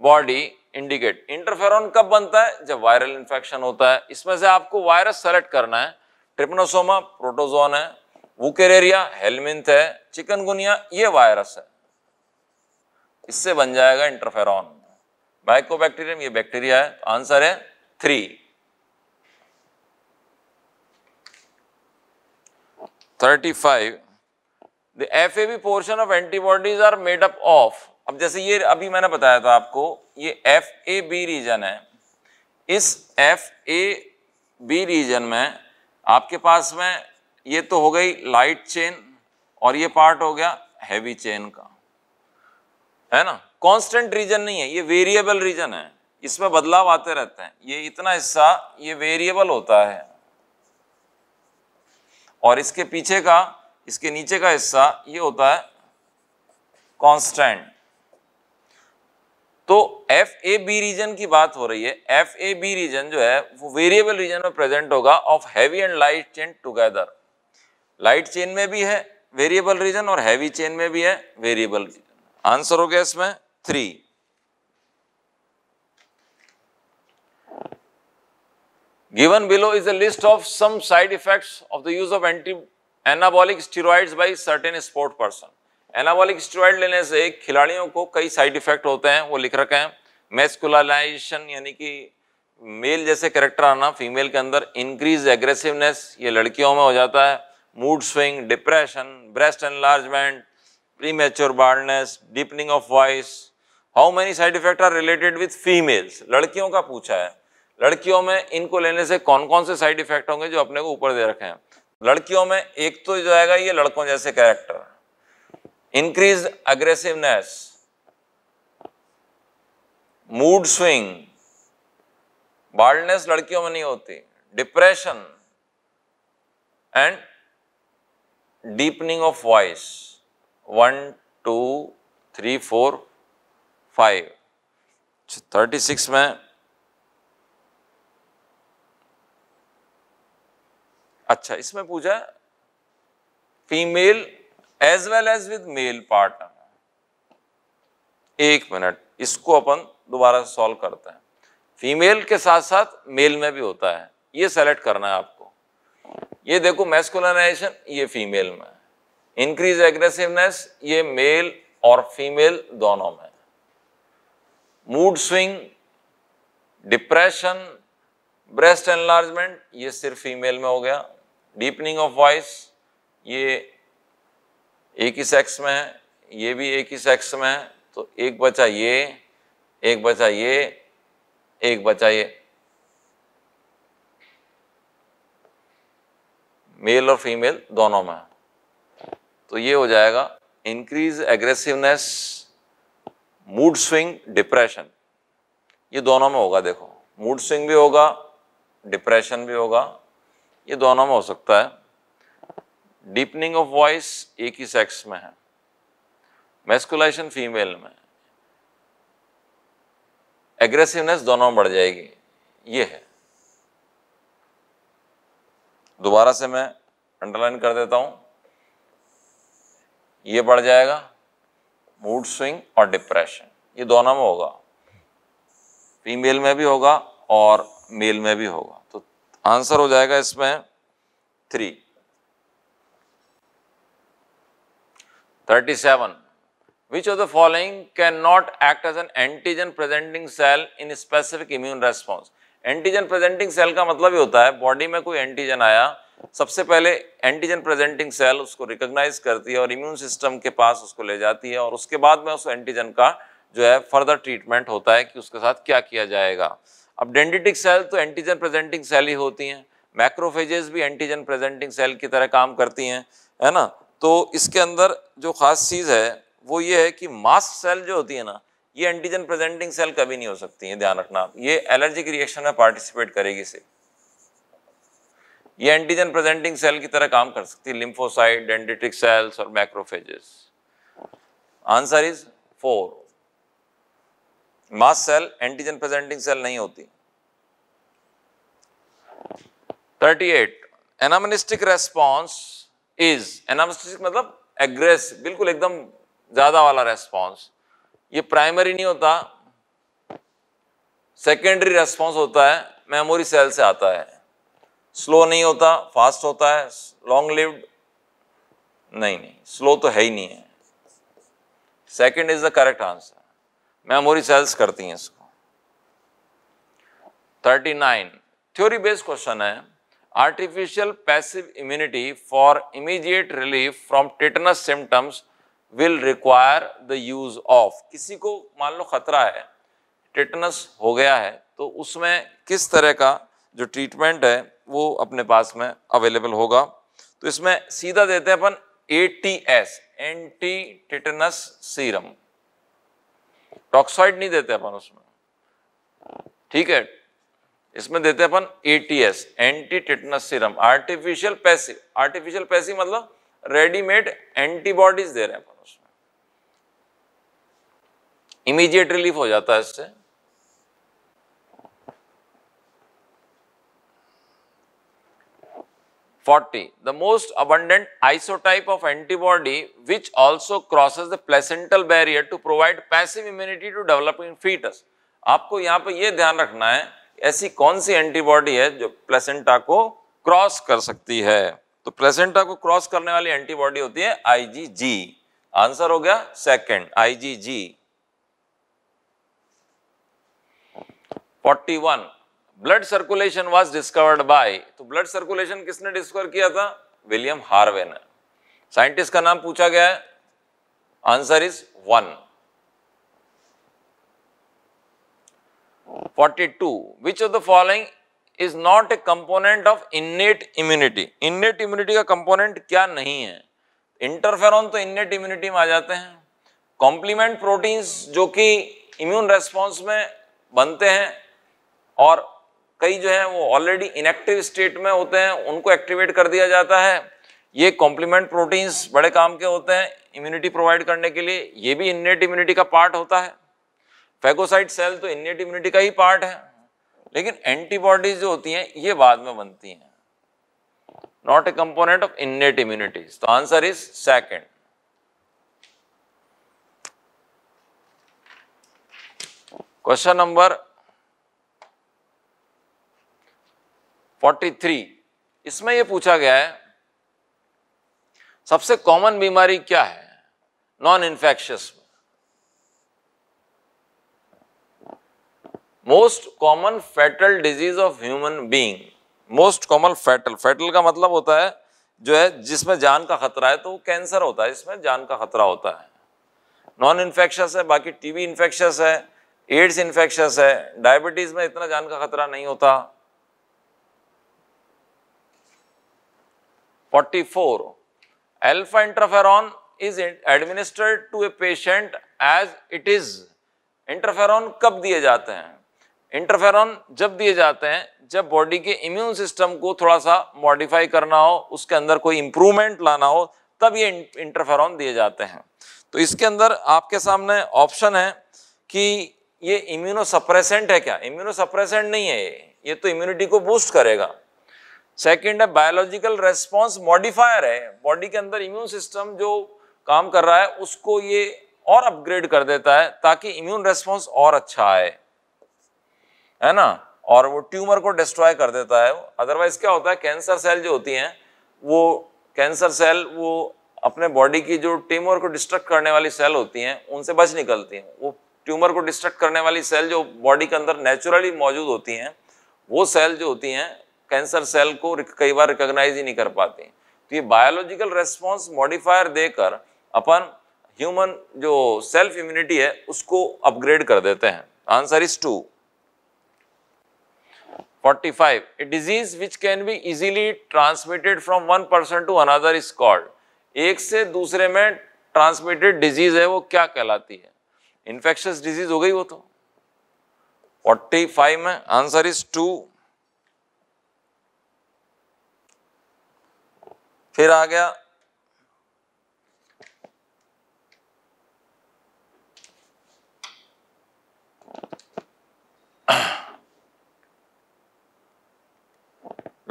S1: body indicate interferon कब बनता है जब वायरल इंफेक्शन होता है इसमें से आपको वायरस सेलेक्ट करना है ट्रिप्नोसोमा प्रोटोजोन है वुकेरेरिया हेलमिंथ है चिकनगुनिया ये वायरस है इससे बन जाएगा इंटरफेरॉन माइकोबैक्टीरियम ये बैक्टीरिया है आंसर है three thirty five the F A B portion of antibodies are made up of अब जैसे ये अभी मैंने बताया था आपको ये एफ ए बी रीजन है इस एफ ए बी रीजन में आपके पास में ये तो हो गई लाइट चेन और ये पार्ट हो गया हैवी चेन का है ना कांस्टेंट रीजन नहीं है ये वेरिएबल रीजन है इसमें बदलाव आते रहते हैं ये इतना हिस्सा ये वेरिएबल होता है और इसके पीछे का इसके नीचे का हिस्सा ये होता है कांस्टेंट तो एफ ए बी रीजन की बात हो रही है एफ ए बी रीजन जो है वो वेरिएबल रीजन में प्रेजेंट होगा of heavy and light chain together light chain में भी है वेरिएबल रीजन और हैवी चेन में भी है वेरिएबल रीजन आंसर हो गया इसमें three Given below is a list of some side effects of the use of anti anabolic steroids by certain sport person anabolic steroid लेने से खिलाड़ियों को कई साइड इफेक्ट होते हैं वो लिख रखे हैं मेस्कुलाइजेशन यानी कि मेल जैसे करेक्टर आना फीमेल के अंदर इंक्रीज एग्रेसिवनेस ये लड़कियों में हो जाता है mood swing depression breast enlargement premature baldness deepening of voice how many side effect are related with females लड़कियों का पूछा है लड़कियों में इनको लेने से कौन कौन से साइड इफेक्ट होंगे जो अपने को ऊपर दे रखे हैं लड़कियों में एक तो जो आएगा ये लड़कों जैसे character increase aggressiveness mood swing baldness लड़कियों में नहीं होती depression and deepening of voice one two three four five thirty six में अच्छा इसमें पूछा female as well as with male partner एक मिनट इसको अपन दोबारा सॉल्व करते हैं फीमेल के साथ साथ मेल में भी होता है ये सेलेक्ट करना है आपको ये देखो मैस्कुलनाइजेशन ये फीमेल में इंक्रीज एग्रेसिवनेस ये मेल और फीमेल दोनों में mood swing depression breast enlargement ये सिर्फ फीमेल में हो गया डीपनिंग ऑफ वॉइस ये एक ही सेक्स में है ये भी एक ही सेक्स में है तो एक बचा ये एक बचा ये एक बचा ये मेल और फीमेल दोनों में तो ये हो जाएगा increase aggressiveness mood swing depression ये दोनों में होगा देखो मूड स्विंग भी होगा डिप्रेशन भी होगा ये दोनों में हो सकता है डीपनिंग ऑफ वॉइस एक ही सेक्स में है मेस्कुलेशन फीमेल में एग्रेसिवनेस दोनों में बढ़ जाएगी ये है दोबारा से मैं अंडरलाइन कर देता हूं ये बढ़ जाएगा मूड स्विंग और डिप्रेशन ये दोनों में होगा फीमेल में भी होगा और मेल में भी होगा तो आंसर हो जाएगा इसमें three thirty seven which of the following can not act as an antigen presenting cell in specific immune response antigen presenting cell का मतलब ही होता है बॉडी में कोई एंटीजन आया सबसे पहले एंटीजन प्रेजेंटिंग सेल उसको रिकॉग्नाइज करती है और इम्यून सिस्टम के पास उसको ले जाती है और उसके बाद में उस एंटीजन का जो है फर्दर ट्रीटमेंट होता है कि उसके साथ क्या किया जाएगा अब डेंडिटिक सेल तो एंटीजन प्रेजेंटिंग सेल ही होती हैं मैक्रोफेजेस भी एंटीजन प्रेजेंटिंग सेल की तरह काम करती हैं है ना तो इसके अंदर जो खास चीज़ है वो ये है कि मास्क सेल जो होती है ना ये एंटीजन प्रेजेंटिंग सेल कभी नहीं हो सकती है ध्यान रखना आप ये एलर्जिक रिएक्शन में पार्टिसिपेट करेगी से ये एंटीजन प्रेजेंटिंग सेल की तरह काम कर सकती है लिम्फोसाइट डेंडिटिक सेल्स और macrophages answer is four mast cell antigen presenting cell नहीं होती 38 एनामिस्टिक रेस्पॉन्स इज एनामिस्टिक मतलब एग्रेस बिल्कुल एकदम ज्यादा वाला रेस्पॉन्स ये प्राइमरी नहीं होता सेकेंडरी रेस्पॉन्स होता है मेमोरी सेल से आता है स्लो नहीं होता फास्ट होता है लॉन्ग लिव्ड नहीं नहीं स्लो तो है ही नहीं है second is the correct answer memory cells करती हैं इसको thirty nine theory based question है artificial passive immunity for immediate relief from tetanus symptoms will require the use of किसी को मान लो खतरा है टिटनस हो गया है तो उसमें किस तरह का जो ट्रीटमेंट है वो अपने पास में अवेलेबल होगा तो इसमें सीधा देते हैं अपन A T S anti tetanus serum toxoid नहीं देते अपन उसमें ठीक है इसमें देते अपन ATS anti tetanus serum artificial passive artificial passive मतलब रेडीमेड एंटीबॉडीज दे रहे हैं अपन उसमें इमीजिएट रिलीफ हो जाता है इससे 40. The most abundant isotype of antibody which also crosses the placental barrier to provide passive immunity to developing fetus. aapko yahan pe ye dhyan rakhna hai aisi kaun si antibody hai jo placenta ko cross kar sakti hai to placenta ko cross karne wali antibody hoti hai igg answer ho gaya second igg 41 blood circulation was discovered by तो blood circulation किसने discover किया था William Harvey ने scientist का नाम पूछा गया है answer is one 42 which of the following is not a component of innate immunity innate immunity का component क्या नहीं है Interferon तो innate immunity में आ जाते हैं Complement proteins जो कि immune response में बनते हैं और कई जो है वो ऑलरेडी इनएक्टिव स्टेट में होते हैं उनको एक्टिवेट कर दिया जाता है ये कॉम्प्लीमेंट प्रोटीन्स बड़े काम के होते हैं इम्यूनिटी प्रोवाइड करने के लिए ये भी इन्नेट इम्यूनिटी का पार्ट होता है फेगोसाइट सेल तो इन्नेट इम्यूनिटी का ही पार्ट है लेकिन एंटीबॉडीज जो होती हैं ये बाद में बनती हैं not a component of innate immunities तो answer is second question number 43 इसमें यह पूछा गया है सबसे कॉमन बीमारी क्या है non infectious most common fatal disease of human being most common fatal fatal का मतलब होता है जो है जिसमें जान का खतरा है तो कैंसर होता है इसमें जान का खतरा होता है नॉन इन्फेक्शस है बाकी टीबी इन्फेक्शस है एड्स इन्फेक्शस है डायबिटीज़ में इतना जान का खतरा नहीं होता 44 alpha interferon is administered to a patient as it is interferon kab diye jate hain interferon जब दिए जाते हैं जब बॉडी के इम्यून सिस्टम को थोड़ा सा मॉडिफाई करना हो उसके अंदर कोई इम्प्रूवमेंट लाना हो तब ये इंटरफेरॉन दिए जाते हैं तो इसके अंदर आपके सामने ऑप्शन है कि ये इम्यूनो सप्रेसेंट है क्या इम्यूनो सप्रेसेंट नहीं है ये ये तो इम्यूनिटी को बूस्ट करेगा सेकेंड है बायोलॉजिकल रेस्पॉन्स मॉडिफायर है बॉडी के अंदर इम्यून सिस्टम जो काम कर रहा है उसको ये और अपग्रेड कर देता है ताकि इम्यून रेस्पॉन्स और अच्छा आए है ना और वो ट्यूमर को डिस्ट्रॉय कर देता है अदरवाइज क्या होता है कैंसर सेल जो होती हैं वो कैंसर सेल वो अपने बॉडी की जो ट्यूमर को डिस्ट्रक्ट करने वाली सेल होती हैं उनसे बच निकलती हैं वो ट्यूमर को डिस्ट्रक्ट करने वाली सेल जो बॉडी के अंदर नेचुरली मौजूद होती हैं वो सेल जो होती हैं कैंसर सेल को कई बार रिकॉग्नाइज ही नहीं कर पाते तो ये बायोलॉजिकल रेस्पॉन्स मॉडिफायर देकर अपन ह्यूमन जो सेल्फ इम्यूनिटी है उसको अपग्रेड कर देते हैं answer is two 45 a disease which can be easily transmitted from one person to another is called एक से दूसरे में transmitted disease है वो क्या कहलाती है Infectious disease हो गई वो तो 45 में answer is टू फिर आ गया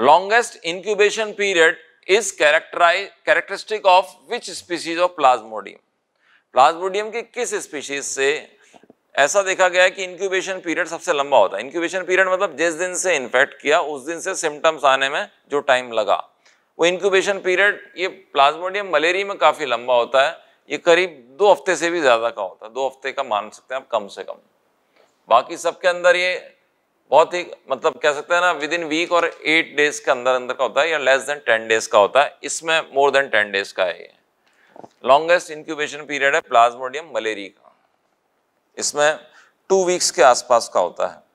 S1: longest incubation period is characterise characteristic of which species of plasmodium plasmodium के किस स्पीसीज से ऐसा देखा गया कि इंक्यूबेशन पीरियड सबसे लंबा होता है इंक्यूबेशन पीरियड मतलब जिस दिन से इन्फेक्ट किया उस दिन से सिम्टम्स आने में जो टाइम लगा वो इंक्यूबेशन पीरियड ये प्लाज्मोडियम मलेरिया में काफ़ी लंबा होता है ये करीब दो हफ्ते से भी ज़्यादा का होता है दो हफ्ते का मान सकते हैं आप कम से कम बाकी सबके अंदर ये बहुत ही मतलब कह सकते हैं ना विद इन वीक और एट डेज के अंदर अंदर का होता है या लेस देन टेन डेज का होता है इसमें मोर देन टेन डेज का है ये लॉन्गेस्ट इंक्यूबेशन पीरियड है प्लाज्मोडियम मलेरिया का इसमें टू वीक्स के आसपास का होता है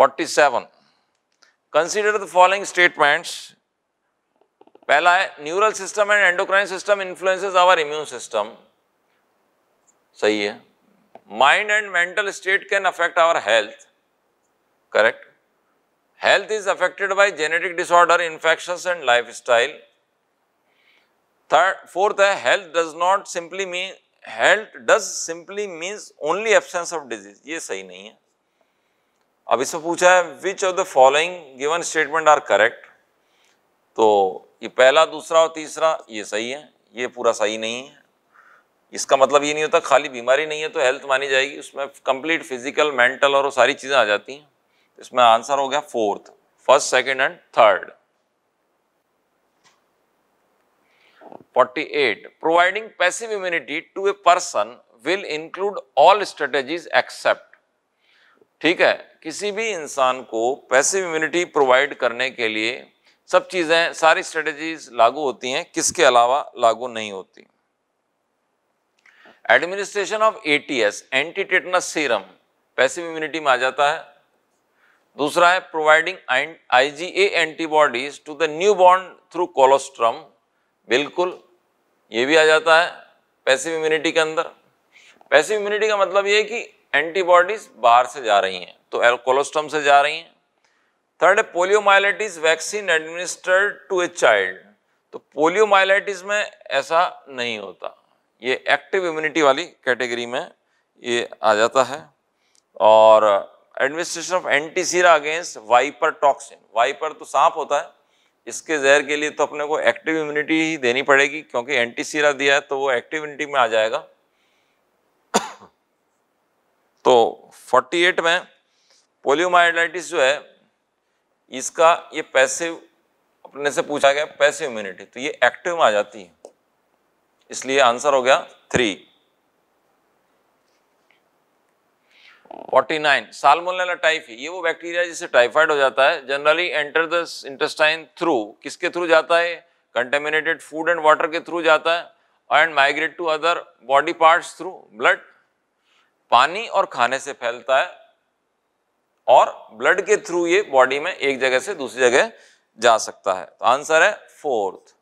S1: 47 कंसिडर द फॉलोइंग स्टेटमेंट्स पहला है neural system and endocrine system influences our immune system सही है mind and mental state can affect our health correct health is affected by genetic disorder infections and lifestyle third fourth है health does not simply mean health does simply means only absence of disease ये सही नहीं है अब इसमें पूछा है which of the following given statement are correct तो ये पहला दूसरा और तीसरा ये सही है ये पूरा सही नहीं है इसका मतलब ये नहीं होता खाली बीमारी नहीं है तो हेल्थ मानी जाएगी उसमें कंप्लीट फिजिकल मेंटल और वो सारी चीज़ें आ जाती हैं इसमें आंसर हो गया fourth first second and third 48 providing passive immunity to a person will include all strategies except ठीक है किसी भी इंसान को पैसिव इम्यूनिटी प्रोवाइड करने के लिए सब चीज़ें सारी स्ट्रेटजीज लागू होती हैं किसके अलावा लागू नहीं होती administration of ATS anti tetanus serum passive immunity में आ जाता है दूसरा है providing IgA antibodies to the newborn through colostrum बिल्कुल ये भी आ जाता है पैसिव इम्यूनिटी के अंदर पैसिव इम्यूनिटी का मतलब ये कि एंटीबॉडीज बाहर से जा रही हैं तो एल्कोलोस्टम से जा रही हैं थर्ड है poliomyelitis vaccine administered to a child तो पोलियोमाइलाइटिस में ऐसा नहीं होता ये एक्टिव इम्यूनिटी वाली कैटेगरी में ये आ जाता है और administration of antisera against viper toxin viper तो सांप होता है इसके जहर के लिए तो अपने को एक्टिव इम्यूनिटी ही देनी पड़ेगी क्योंकि एंटीसीरा दिया है तो वो एक्टिव इम्यूनिटी में आ जाएगा तो 48 में पोलियोमाइलाइटिस जो है इसका ये पैसिव अपने से पूछा गया पैसिव इम्यूनिटी तो ये एक्टिव में आ जाती है इसलिए आंसर हो गया थ्री 49 साल्मोनेला टाइफ ये वो बैक्टीरिया जिससे टाइफाइड हो जाता है generally enter the intestine through किसके थ्रू जाता है कंटेमिनेटेड फूड एंड वाटर के थ्रू जाता है and migrate to other body parts through blood पानी और खाने से फैलता है और ब्लड के थ्रू ये बॉडी में एक जगह से दूसरी जगह जा सकता है तो आंसर है fourth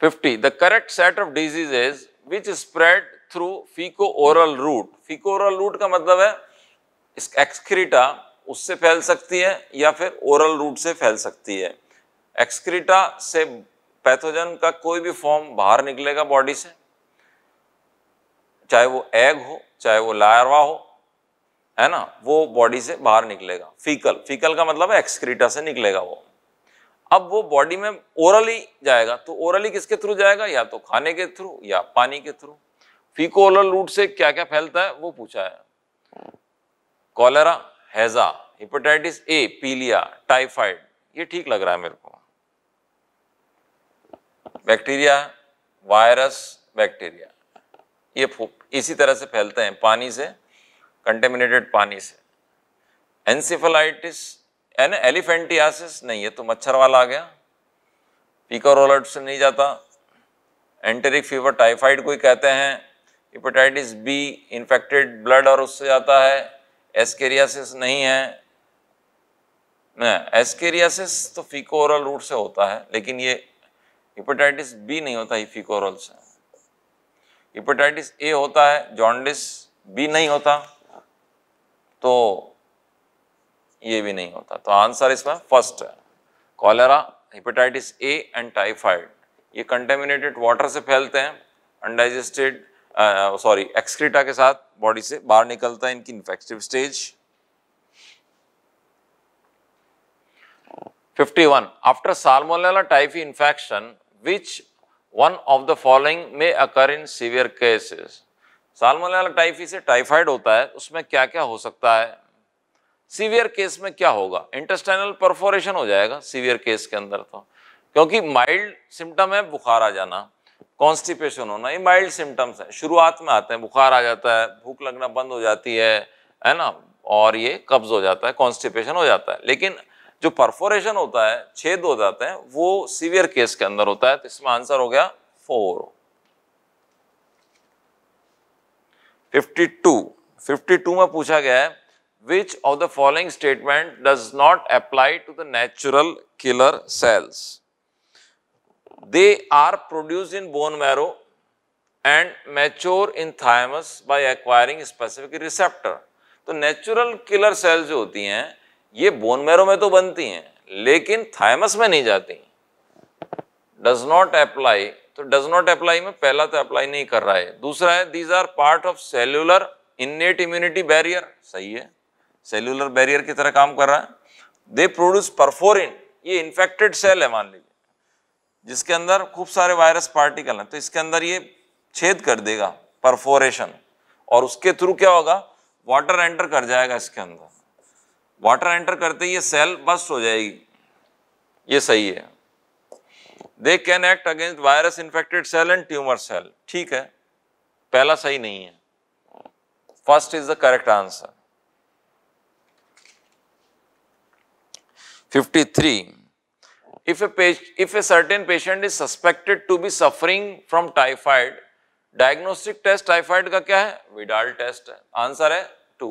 S1: fifty the correct set of diseases which spread through feco oral route feco oral route का मतलब है इस एक्सक्रीटा उससे फैल सकती है या फिर ओरल रूट से फैल सकती है एक्सक्रीटा से पैथोजन का कोई भी फॉर्म बाहर निकलेगा बॉडी से चाहे वो एग हो चाहे वो लार्वा हो है ना वो बॉडी से बाहर निकलेगा फीकल फीकल का मतलब है एक्सक्रीटा से निकलेगा वो अब वो बॉडी में ओरली जाएगा तो ओरली किसके थ्रू जाएगा या तो खाने के थ्रू या पानी के थ्रू फीको ओरल रूट से क्या क्या फैलता है वो पूछा है कॉलेरा हैजा हिपेटाइटिस ए पीलिया टाइफाइड ये ठीक लग रहा है मेरे को बैक्टीरिया वायरस बैक्टीरिया ये इसी तरह से फैलते हैं पानी से कंटेमिनेटेड पानी से एनसीफेलाइटिस है ना एलिफेंटियासिस नहीं है तो मच्छर वाला आ गया पीकर से नहीं जाता एंटेरिक फीवर टाइफाइड कोई कहते हैं हिपेटाइटिस बी इन्फेक्टेड ब्लड और उससे जाता है एस्केरियासिस नहीं है एस्केरियासिस तो फीकोरल रूट से होता है लेकिन ये हिपेटाइटिस बी नहीं होता ही फीकोरल से हिपेटाइटिस ए होता है जॉन्डिस बी नहीं होता तो ये भी नहीं होता तो आंसर इसमें फर्स्ट है cholera hepatitis A and typhoid ये कंटेमिनेटेड वाटर से फैलते हैं अनडाइजेस्टेड सॉरी एक्सक्रीटा के साथ बॉडी से बाहर निकलता है इनकी infective stage 51 after salmonella typhi infection which one of the following may occur in severe cases salmonella typhi से टाइफाइड होता है उसमें क्या क्या हो सकता है सीवियर केस में क्या होगा इंटेस्टाइनल परफोरेशन हो जाएगा सीवियर केस के अंदर तो क्योंकि माइल्ड सिम्टम है बुखार आ जाना कॉन्स्टिपेशन होना ये माइल्ड सिम्टम्स हैं शुरुआत में आते हैं बुखार आ जाता है भूख लगना बंद हो जाती है है ना और ये कब्ज हो जाता है कॉन्स्टिपेशन हो जाता है लेकिन जो परफोरेशन होता है छेद हो जाते हैं वो सीवियर केस के अंदर होता है तो इसमें आंसर हो गया four fifty two fifty two में पूछा गया है which of the following statement does not apply to the natural killer cells they are produce in bone marrow and mature in thymus by acquiring specific receptor तो natural killer cells जो होती हैं ये bone marrow में तो बनती हैं लेकिन थायमस में नहीं जाती डज नॉट अप्लाई तो डज नॉट अप्लाई में पहला तो अप्लाई नहीं कर रहा है दूसरा है these are part of cellular innate immunity barrier सही है सेल्यूलर बैरियर की तरह काम कर रहा है दे प्रोड्यूस परफोरिन ये इन्फेक्टेड सेल है मान लीजिए जिसके अंदर खूब सारे वायरस पार्टिकल हैं तो इसके अंदर ये छेद कर देगा परफोरेशन और उसके थ्रू क्या होगा वाटर एंटर कर जाएगा इसके अंदर वाटर एंटर करते ही ये सेल बस्ट हो जाएगी ये सही है they can act against virus infected cell and tumour cell ठीक है पहला सही नहीं है first is the correct answer 53 if a patient if a certain patient is suspected to be suffering from typhoid diagnostic test typhoid का क्या है Widal test answer है टू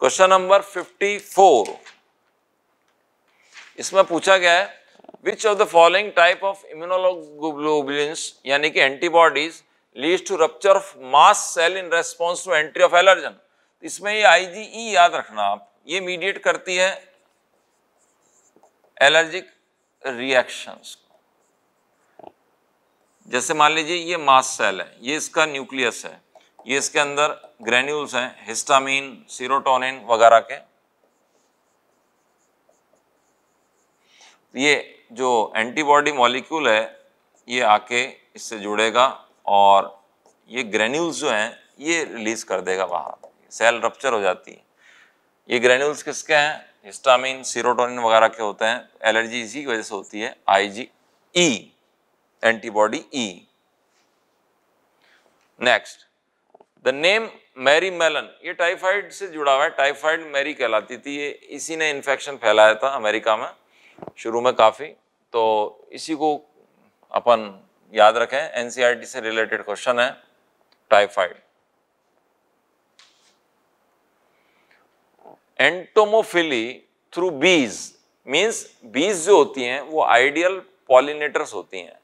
S1: क्वेश्चन नंबर 54 इसमें पूछा गया है which of the following type of immunoglobulins यानी कि antibodies leads to rupture of mast cell in response to entry of allergen इसमें ये आई e याद रखना आप ये मीडिएट करती है एलर्जिक रिएक्शंस जैसे मान लीजिए ये मास सेल है ये इसका न्यूक्लियस है ये इसके अंदर ग्रेन्यूल्स हैं हिस्टामिन सीरोटोनिन वगैरह के ये जो एंटीबॉडी मॉलिक्यूल है ये आके इससे जुड़ेगा और ये ग्रेन्यूल्स जो हैं ये रिलीज कर देगा बाहर सेल रप्चर हो जाती है ये ग्रेन्यूल्स किसके हैं हिस्टामिन सीरोटोनिन वगैरह के होते हैं एलर्जी इसी की वजह से होती है G E antibody E next the name Mary Mallon ये टाइफाइड से जुड़ा हुआ है टाइफाइड मैरी कहलाती थी ये इसी ने इन्फेक्शन फैलाया था अमेरिका में शुरू में काफ़ी तो इसी को अपन याद रखें एन e से रिलेटेड क्वेश्चन है typhoid entomophily through bees means bees जो होती हैं वो आइडियल पॉलिनेटर्स होती हैं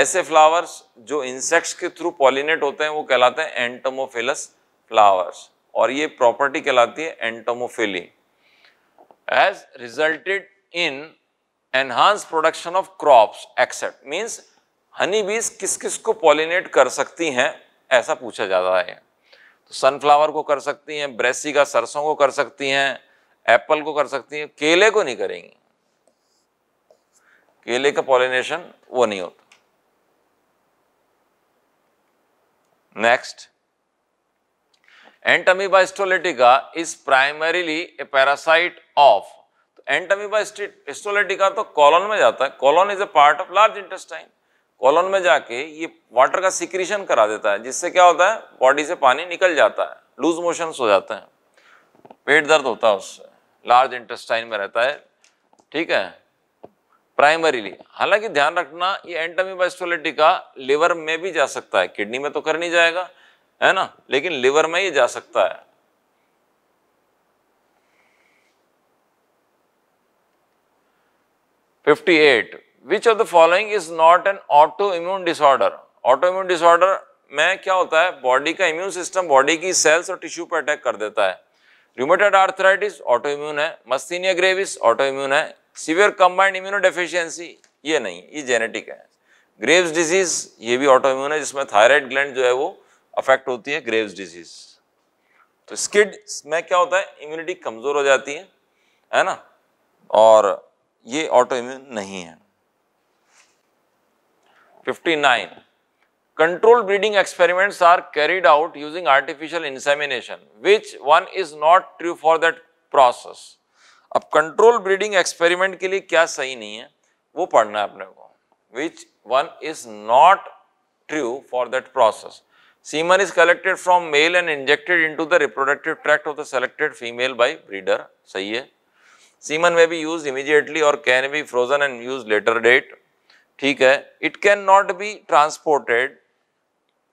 S1: ऐसे फ्लावर्स जो इंसेक्ट्स के थ्रू पॉलिनेट होते हैं वो कहलाते हैं एंटोमोफिलस फ्लावर्स और ये प्रॉपर्टी कहलाती है entomophily has resulted in enhance production of crops except means honey bees किस किस को पॉलिनेट कर सकती हैं ऐसा पूछा जाता है तो सनफ्लावर को कर सकती हैं ब्रेसी का सरसों को कर सकती हैं एप्पल को कर सकती हैं केले को नहीं करेंगी केले का पॉलिनेशन वो नहीं होता next Entamoeba histolytica is primarily a parasite of Entamoeba histolytica तो कॉलोन तो में जाता है colon is a part of large intestine colon में जाके ये वाटर का सिक्रीशन करा देता है जिससे क्या होता है बॉडी से पानी निकल जाता है लूज मोशन हो जाते हैं पेट दर्द होता है उससे लार्ज इंटेस्टाइन में रहता है ठीक है प्राइमरीली हालांकि ध्यान रखना ये एंटमी बाइस्टोलिटी का लिवर में भी जा सकता है किडनी में तो कर नहीं जाएगा है ना लेकिन लिवर में ही जा सकता है fifty eight which of the following is not an auto immune disorder auto immune disorder में क्या होता है बॉडी का इम्यून सिस्टम बॉडी की सेल्स और टिश्यू पर अटैक कर देता है रिमोटेड आर्थराइटिस ऑटो इम्यून है मस्तीनिया ग्रेविस ऑटो इम्यून है सीवियर कंबाइंड इम्यूनो डेफिशियंसी ये नहीं ये जेनेटिक है ग्रेव्स डिजीज ये भी ऑटो इम्यून है जिसमें थायराइड ग्लैंड जो है वो अफेक्ट होती है ग्रेव्स डिजीज तो स्किड में क्या होता है इम्यूनिटी कमज़ोर हो जाती है है ना और ये ऑटो इम्यून नहीं है 59 control breeding experiments are carried out using artificial insemination which one is not true for that process अब कंट्रोल ब्रीडिंग एक्सपेरिमेंट के लिए क्या सही नहीं है वो पढ़ना है अपने को which one is not true for that process semen is collected from male and injected into the reproductive tract of the selected female by breeder सही है सीमन में भी यूज इमीजिएटली और can be frozen and use later date ठीक है it can not be transported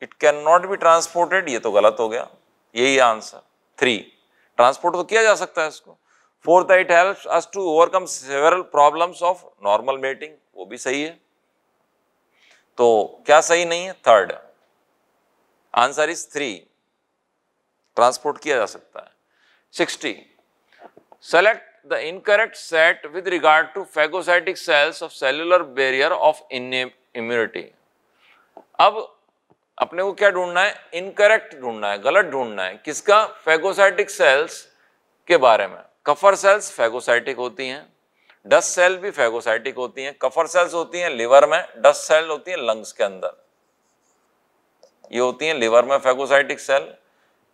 S1: it can not be transported ये तो गलत हो गया यही आंसर थ्री ट्रांसपोर्ट तो किया जा सकता है इसको fourth it helps us to overcome several problems of normal mating वो भी सही है तो क्या सही नहीं है third answer is three transport किया जा सकता है sixty select the incorrect set with regard to phagocytic cells of cellular barrier of immunity अब अपने को क्या ढूंढना है इनकरेक्ट ढूंढना है गलत ढूंढना है किसका फेगोसाइटिक सेल्स के बारे में कफर सेल्स फैगोसाइटिक होती हैं डस्ट सेल भी फैगोसाइटिक होती हैं कफर सेल्स होती हैं लिवर में डस्ट सेल होती हैं लंग्स के अंदर ये होती हैं लिवर में phagocytic cell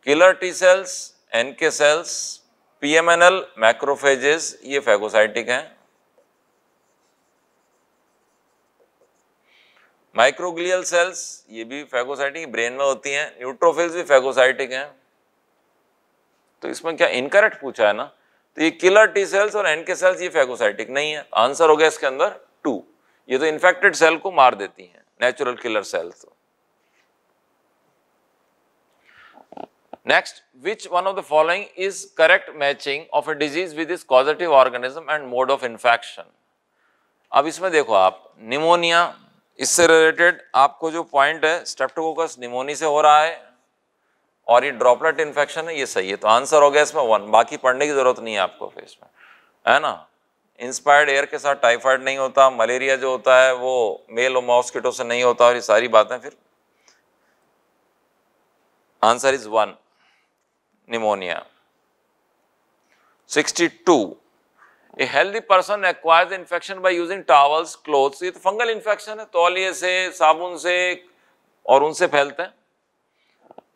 S1: killer T cells NK cells PMNL macrophages ये फैगोसाइटिक हैं माइक्रोग्लियल सेल्स ये भी फैगोसाइटिक ब्रेन में होती हैं न्यूट्रोफिल्स भी फैगोसाइटिक हैं तो इसमें क्या इनकरेक्ट पूछा है ना तो ये किलर टी सेल्स और एनके सेल्स ये फेगोसाइटिक नहीं है आंसर हो गया इसके अंदर टू ये तो इन्फेक्टेड सेल को मार देती हैं natural killer cells next which one of the following is correct matching of a disease with is causative organism and mode of infection अब इसमें देखो आप निमोनिया इससे रिलेटेड आपको जो पॉइंट है स्टेप्टोकोकस निमोनी से हो रहा है और ये ड्रॉपलेट इन्फेक्शन है ये सही है तो आंसर हो गया इसमें वन बाकी पढ़ने की ज़रूरत नहीं है आपको फेस में है ना इंस्पायर्ड एयर के साथ टाइफाइड नहीं होता मलेरिया जो होता है वो मेल और मॉस्किटो से नहीं होता और ये सारी बातें फिर answer is one pneumonia 62 a healthy person acquires infection by using towels clothes ये तो फंगल इन्फेक्शन है तौलिए से साबुन से और उनसे फैलते हैं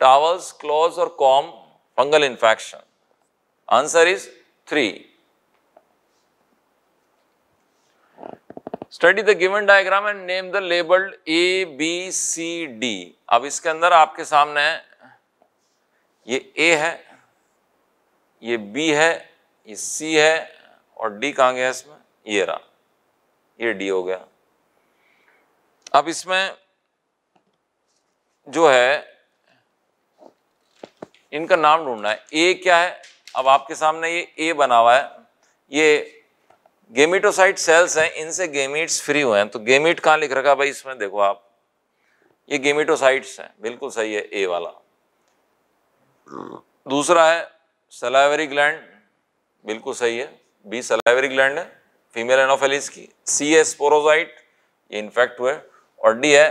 S1: towels, clothes or comb, fungal infection? Answer is 3. Study the given diagram and name the labeled A, B, C, D. अब इसके अंदर आपके सामने है ये A है ये B है ये C है और D कहाँ गया इसमें ये रहा ये D हो गया अब इसमें जो है इनका नाम ढूंढना है ए क्या है अब आपके सामने ये ए बना हुआ है ये गेमिटोसाइट सेल्स हैं इनसे गेमिट्स फ्री हुए हैं तो गेमिट कहाँ लिख रखा भाई इसमें देखो आप ये गेमिटोसाइट्स हैं बिल्कुल सही है ए वाला दूसरा है सलाइवरी ग्लैंड बिल्कुल सही है बी सलाइवरी ग्लैंड है फीमेल एनोफेलिस की सी है स्पोरोजाइट ये इन्फेक्ट हुए और डी है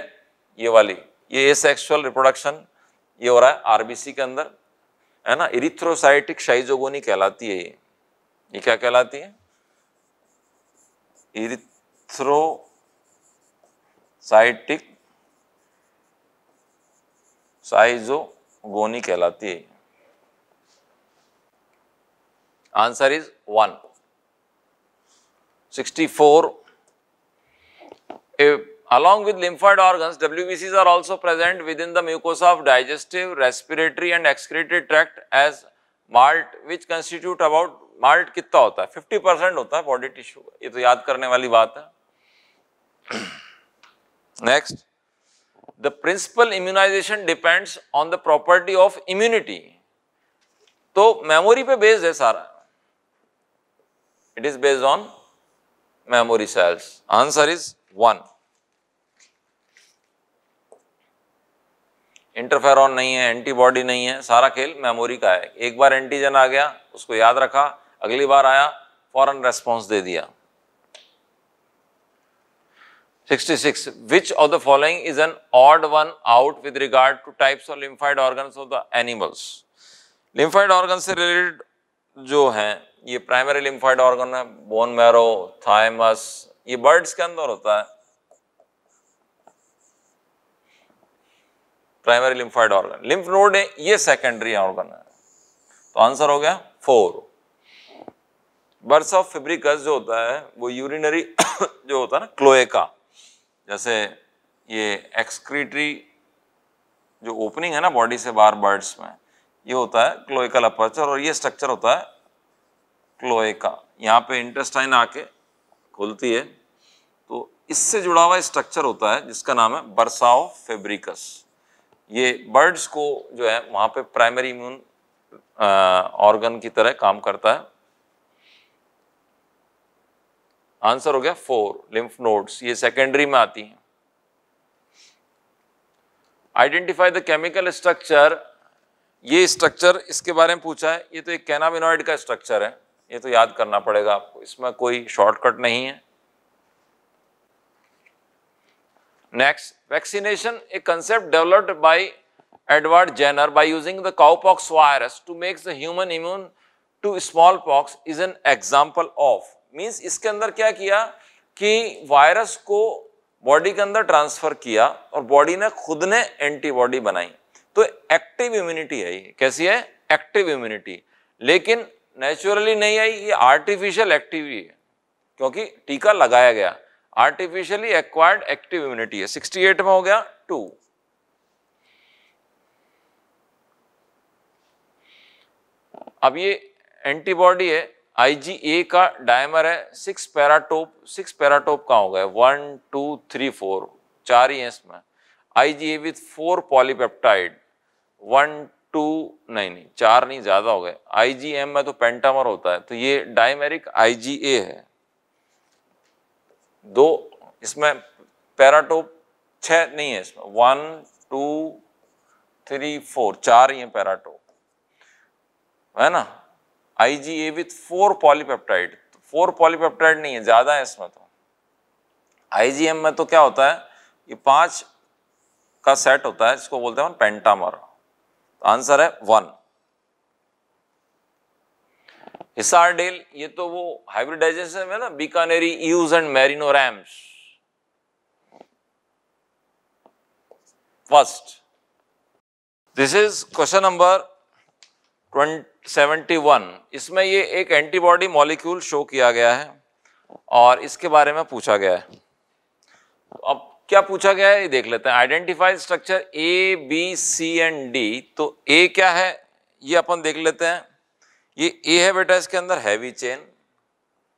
S1: ये वाली ये ए सेक्सुअल रिप्रोडक्शन ये हो रहा है आरबीसी के अंदर है ना इरिथ्रोसाइटिक शाइजोगोनी कहलाती है ये ये क्या कहलाती है इरिथ्रोसाइटिक साइजोगोनी कहलाती है answer is one sixty four a Along with lymphoid organs, WBCs are also present within the mucosa of digestive, respiratory and excretory tract as MALT which constitute about MALT कितना होता है fifty percent होता है body tissue ये तो याद करने वाली बात है next the principle immunisation depends on the property of immunity तो मेमोरी पे बेस्ड है सारा it is based on memory cells answer is one interferon नहीं है एंटीबॉडी नहीं है सारा खेल मेमोरी का है एक बार एंटीजन आ गया उसको याद रखा अगली बार आया फॉरन रेस्पॉन्स दे दिया 66 which of the following is an odd one out with regard to types of lymphoid organs of the animals lymphoid organs से related जो हैं ये primary lymphoid organ है bone marrow thymus ये birds के अंदर होता है primary lymphoid organ lymph node है ये सेकेंडरी ऑर्गन है तो आंसर हो गया फोर बर्स ऑफ फिब्रिकस जो होता है वो यूरिनरी *coughs* जो होता है ना क्लोएका जैसे ये एक्सक्रीटरी जो ओपनिंग है ना बॉडी से बाहर बर्ड्स में ये होता है क्लोएकल अपर्चर और ये स्ट्रक्चर होता है क्लोएका यहाँ पे इंटेस्टाइन आके खुलती है तो इससे जुड़ा हुआ स्ट्रक्चर होता है जिसका नाम है बर्साओ फेब्रिकस ये बर्ड्स को जो है वहाँ पे प्राइमरी इम्यून ऑर्गन की तरह काम करता है आंसर हो गया फोर लिम्फ नोड्स ये सेकेंडरी में आती हैं आइडेंटिफाई द केमिकल स्ट्रक्चर ये स्ट्रक्चर इसके बारे में पूछा है ये तो एक कैनाबिनॉइड का स्ट्रक्चर है ये तो याद करना पड़ेगा आपको इसमें कोई शॉर्टकट नहीं है next vaccination a concept developed by Edward Jenner by using the cowpox virus to make the human immune to smallpox is an example of means इसके अंदर क्या किया कि वायरस को बॉडी के अंदर ट्रांसफर किया और बॉडी ने खुद ने एंटीबॉडी बनाई तो एक्टिव इम्यूनिटी है कैसी है एक्टिव इम्यूनिटी लेकिन नेचुरली नहीं आई ये आर्टिफिशियल एक्टिविटी है क्योंकि टीका लगाया गया आर्टिफिशियली एक्वायर्ड एक्टिव इम्यूनिटी है 68 में हो गया टू अब ये एंटीबॉडी है आईजीए का डायमर है सिक्स पैराटोप सिक्स पैराटोप का हो गया वन टू थ्री फोर चार ही है इसमें IgA with four polypeptide one two नहीं नहीं चार नहीं ज़्यादा हो गए आईजीएम में तो पेंटामर होता है तो ये डायमेरिक आईजीए है दो इसमें पैराटोप छ नहीं है इसमें वन टू थ्री फोर चार ही हैं पैराटोप है ना I G A with four polypeptide four polypeptide नहीं है ज़्यादा है इसमें तो एम में तो क्या होता है ये पांच का सेट होता है जिसको बोलते हैं पेंटामर आंसर है वन डेल ये तो वो हाइब्रिडाइजेशन है ना Bikaneri ewes and merino rams first this is question number seventy one इसमें ये एक एंटीबॉडी मॉलिक्यूल शो किया गया है और इसके बारे में पूछा गया है अब क्या पूछा गया है ये देख लेते हैं identified structure A B C and D तो ए क्या है ये अपन देख लेते हैं ये ए है बेटा इसके अंदर हैवी चेन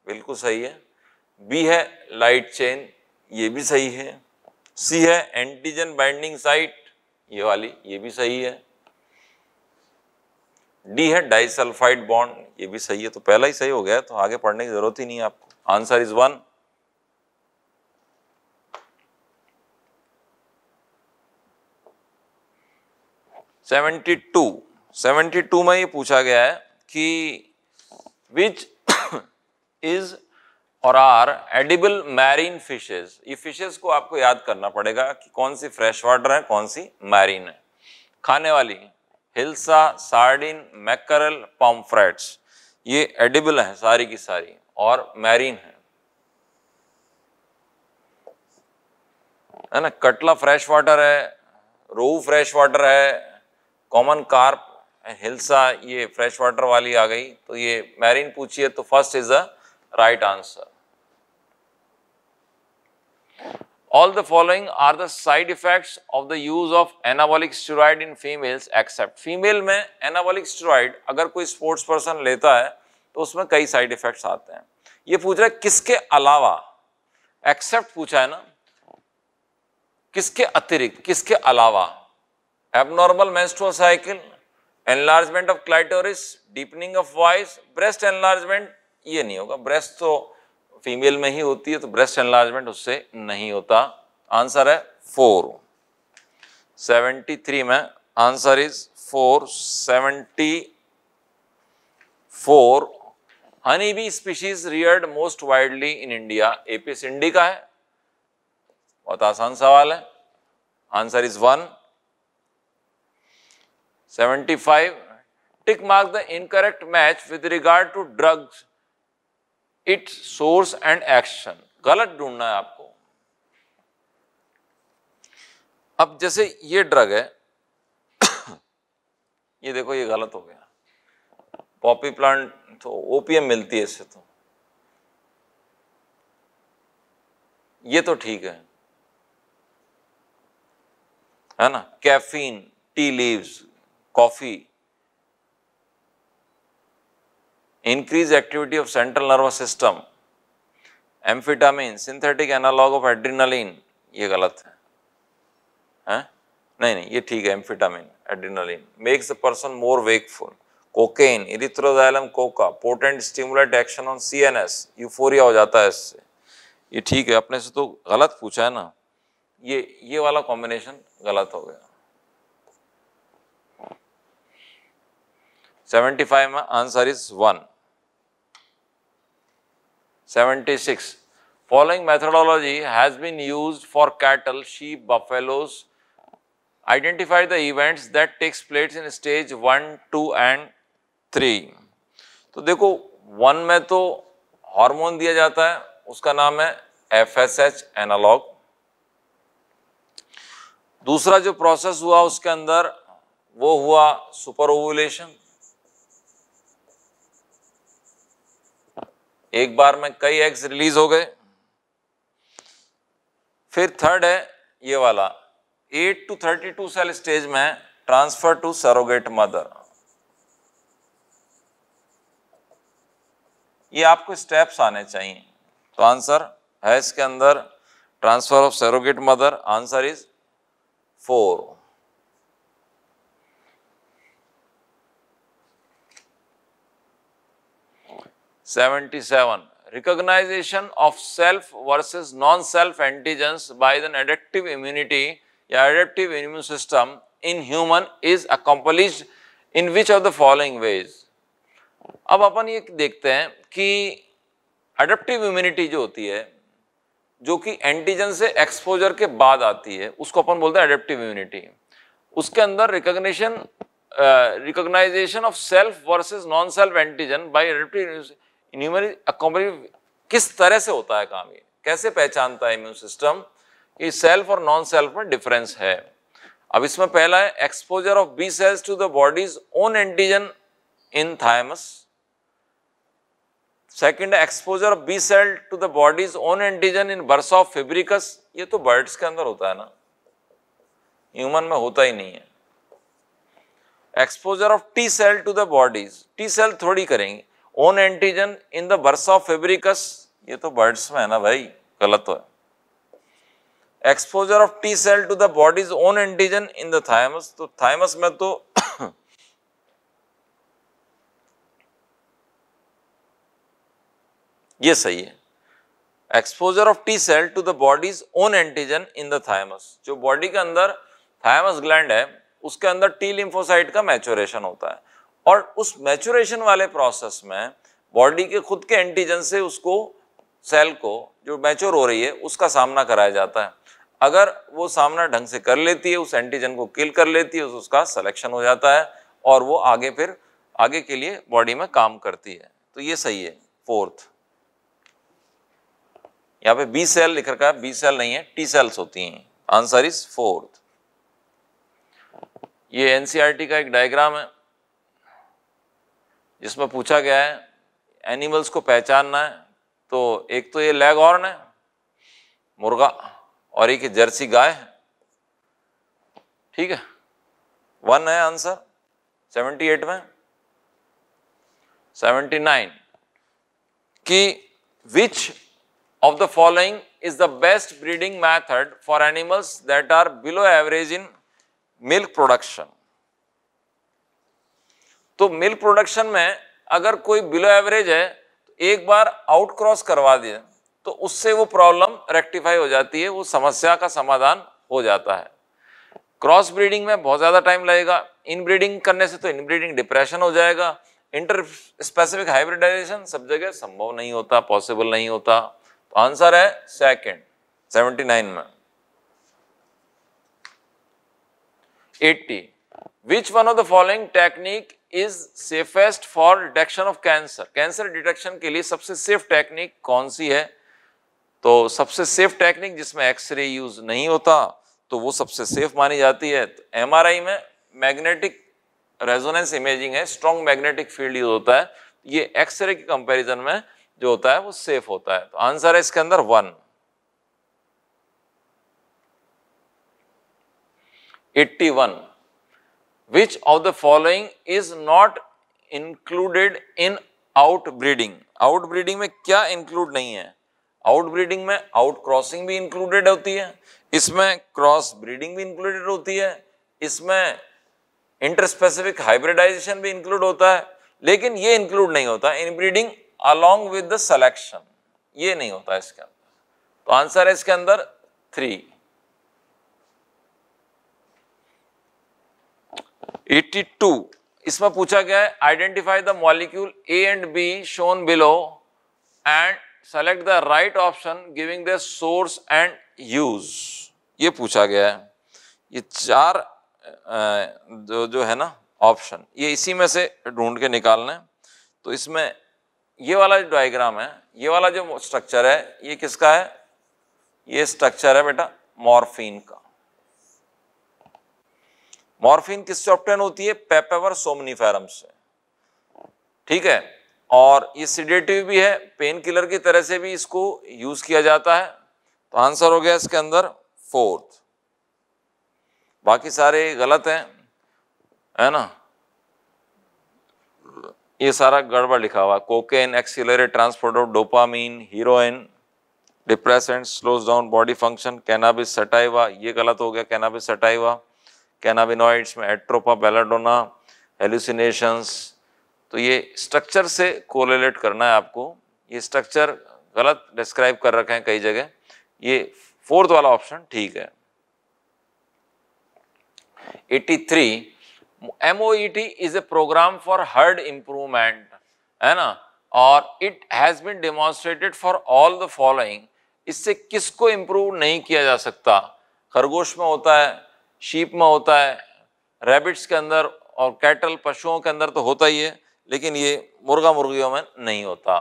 S1: बिल्कुल सही है बी है लाइट चेन ये भी सही है सी है एंटीजन बाइंडिंग साइट ये वाली ये भी सही है डी है डाइसल्फाइड बॉन्ड ये भी सही है तो पहला ही सही हो गया तो आगे पढ़ने की जरूरत ही नहीं है आपको answer is one seventy two seventy two में ये पूछा गया है कि विच इज और आर एडिबल मैरीन फिशेज ये फिशेज को आपको याद करना पड़ेगा कि कौन सी फ्रेश वाटर है कौन सी मैरीन है खाने वाली हिल्सा सार्डिन मैकरल पॉम्फ्रेट्स ये एडिबल है सारी की सारी और मैरीन है है ना कटला फ्रेश वाटर है रोहू फ्रेश वाटर है कॉमन कार्प हिल्सा ये फ्रेश वाटर वाली आ गई तो ये मैरिन पूछिए तो first is the right answer all the following are the side effects of the use of anabolic steroid in females except female में एनाबॉलिक स्टेरॉइड अगर कोई स्पोर्ट्स पर्सन लेता है तो उसमें कई साइड इफेक्ट्स आते हैं ये पूछ रहा है किसके अलावा एक्सेप्ट पूछा है ना किसके अतिरिक्त किसके अलावा abnormal menstrual cycle enlargement of clitoris deepening of voice breast enlargement ये नहीं होगा ब्रेस्ट तो फीमेल में ही होती है तो ब्रेस्ट एनलार्जमेंट उससे नहीं होता आंसर है फोर सेवेंटी थ्री में answer is four seventy four honey bee species reared most widely in India Apis indica है बहुत आसान सवाल है answer is one 75 tick mark the incorrect match with regard to drugs its source and action गलत ढूंढना है आपको अब जैसे ये ड्रग है *coughs* ये देखो ये गलत हो गया पॉपी प्लांट तो ओपीएम मिलती है इससे तो ये तो ठीक है है ना caffeine tea leaves coffee increase activity of central nervous system amphetamine synthetic analog of adrenaline ये गलत है हाँ? नहीं नहीं ये ठीक है amphetamine adrenaline makes a person more wakeful cocaine Erythroxylum coca potent stimulate action on C N S euphoria हो जाता है इससे ये ठीक है अपने से तो गलत पूछा है ना ये ये वाला कॉम्बिनेशन गलत हो गया सेवेंटी फाइव में answer is one seventy six following methodology has been use for cattle sheep buffaloes identify the events that takes place in stage one two and three तो देखो वन में तो हॉर्मोन दिया जाता है उसका नाम है एफ एस एच एनालॉग दूसरा जो प्रोसेस हुआ उसके अंदर वो हुआ सुपर ओवुलेशन एक बार में कई एग्स रिलीज हो गए फिर थर्ड है ये वाला 8 टू 32 सेल स्टेज में ट्रांसफर टू सरोगेट मदर ये आपको स्टेप्स आने चाहिए तो आंसर है इसके अंदर transfer of surrogate mother answer is four 77 recognition of self versus non-self antigens by the adaptive immunity या adaptive immune system in human is accomplished in which of the following ways ab apan ye dekhte hain ki adaptive immunity jo hoti hai जो कि antigen से exposure के बाद आती है उसको अपन बोलते हैं अडेप्टिव इम्यूनिटी उसके अंदर recognition recognisation of self versus non self antigen by adaptive किस तरह से होता है काम ये कैसे पहचानता है इम्यून सिस्टम कि सेल्फ और नॉन सेल्फ में डिफरेंस है अब इसमें पहला है exposure of B cells to the body's own antigen in thymus second exposure of B cell to the body's own antigen in bursa of Fabricius ये तो बर्ड्स के अंदर होता है ना ह्यूमन में होता ही नहीं है exposure of T cell to the body's T cell थोड़ी करेंगी own antigen in the of Fabricius ये तो बर्ड्स में है ना भाई गलत हो exposure of T cell to the body's own antigen in the thymus तो थायमस में तो *coughs* ये सही है exposure of T cell to the body's own antigen in the thymus जो बॉडी के अंदर थायमस ग्लैंड है उसके अंदर टी लिम्फोसाइट का मैचोरेशन होता है और उस मैचुरेशन वाले प्रोसेस में बॉडी के खुद के एंटीजन से उसको सेल को जो मैच्योर हो रही है उसका सामना कराया जाता है अगर वो सामना ढंग से कर लेती है उस एंटीजन को किल कर लेती है उसका सिलेक्शन हो जाता है और वो आगे फिर आगे के लिए बॉडी में काम करती है तो ये सही है फोर्थ यहाँ पे बी सेल लिख रखा है बी सेल नहीं है टी सेल्स होती हैं आंसर इज फोर्थ ये एनसीईआरटी e का एक डायग्राम है जिसमें पूछा गया है एनिमल्स को पहचानना है तो एक तो ये लेग हॉर्न है मुर्गा और एक जर्सी गाय है ठीक है वन है आंसर सेवेंटी एट में सेवेंटी नाइन कि which of the following is the best breeding method for animals that are below average in milk production तो मिल प्रोडक्शन में अगर कोई बिलो एवरेज है तो एक बार आउट क्रॉस करवा दिए तो उससे वो प्रॉब्लम रेक्टिफाई हो जाती है वो समस्या का समाधान हो जाता है क्रॉस ब्रीडिंग में बहुत ज़्यादा टाइम लगेगा इन ब्रीडिंग करने से तो इन ब्रीडिंग डिप्रेशन हो जाएगा इंटर स्पेसिफिक हाइब्रिडाइजेशन सब जगह संभव नहीं होता पॉसिबल नहीं होता तो आंसर है सेकेंड 79 में 80 which one of the following technique is safest for detection of cancer cancer detection के लिए सबसे सेफ टेक्निक कौन सी है तो सबसे सेफ टेक्निक जिसमें एक्सरे यूज नहीं होता तो वो सबसे सेफ मानी जाती है तो एमआरआई में मैग्नेटिक रेजोनेंस इमेजिंग है स्ट्रॉन्ग मैग्नेटिक फील्ड यूज होता है ये एक्सरे के कंपेरिजन में जो होता है वो सेफ होता है तो आंसर है इसके अंदर one eighty one which of the following is not included in outbreeding? Outbreeding में क्या include नहीं है आउटब्रीडिंग में आउट क्रॉसिंग भी इंक्लूडेड होती है इसमें क्रॉस ब्रीडिंग भी इंक्लूडेड होती है इसमें इंटर स्पेसिफिक हाइब्रिडाइजेशन भी इंक्लूड होता है लेकिन ये इंक्लूड नहीं होता inbreeding along with the selection ये नहीं होता इसके अंदर तो आंसर है इसके अंदर थ्री 82 इसमें पूछा गया है identify the molecule A and B shown below and select the right option giving the source and use ये पूछा गया है ये चार जो जो है ना ऑप्शन ये इसी में से ढूंढ के निकालना है तो इसमें ये वाला जो डायग्राम है ये वाला जो स्ट्रक्चर है ये किसका है ये स्ट्रक्चर है बेटा मॉर्फिन का मॉर्फिन किससे ऑप्टेन होती है पेपेवर सोमनीफेरम से ठीक है और ये सीडेटिव भी है पेन किलर की तरह से भी इसको यूज किया जाता है तो आंसर हो गया इसके अंदर फोर्थ बाकी सारे गलत हैं है ना ये सारा गड़बड़ लिखा हुआ cocaine accelerate transport of dopamine heroin depressant slows down body function Cannabis sativa ये गलत हो गया कैनाबिस सटाइवा कैनाबिनॉइड्स में एट्रोपा बेलाडोना एल्यूसिनेशंस तो ये स्ट्रक्चर से कोरिलेट करना है आपको ये स्ट्रक्चर गलत डिस्क्राइब कर रखे हैं कई जगह ये फोर्थ वाला ऑप्शन ठीक है 83 T is a programme for herd improvement है ना और it has been demonstrated for all the following इससे किसको इम्प्रूव नहीं किया जा सकता खरगोश में होता है शीप में होता है रैबिट्स के अंदर और कैटल पशुओं के अंदर तो होता ही है लेकिन ये मुर्गा मुर्गियों में नहीं होता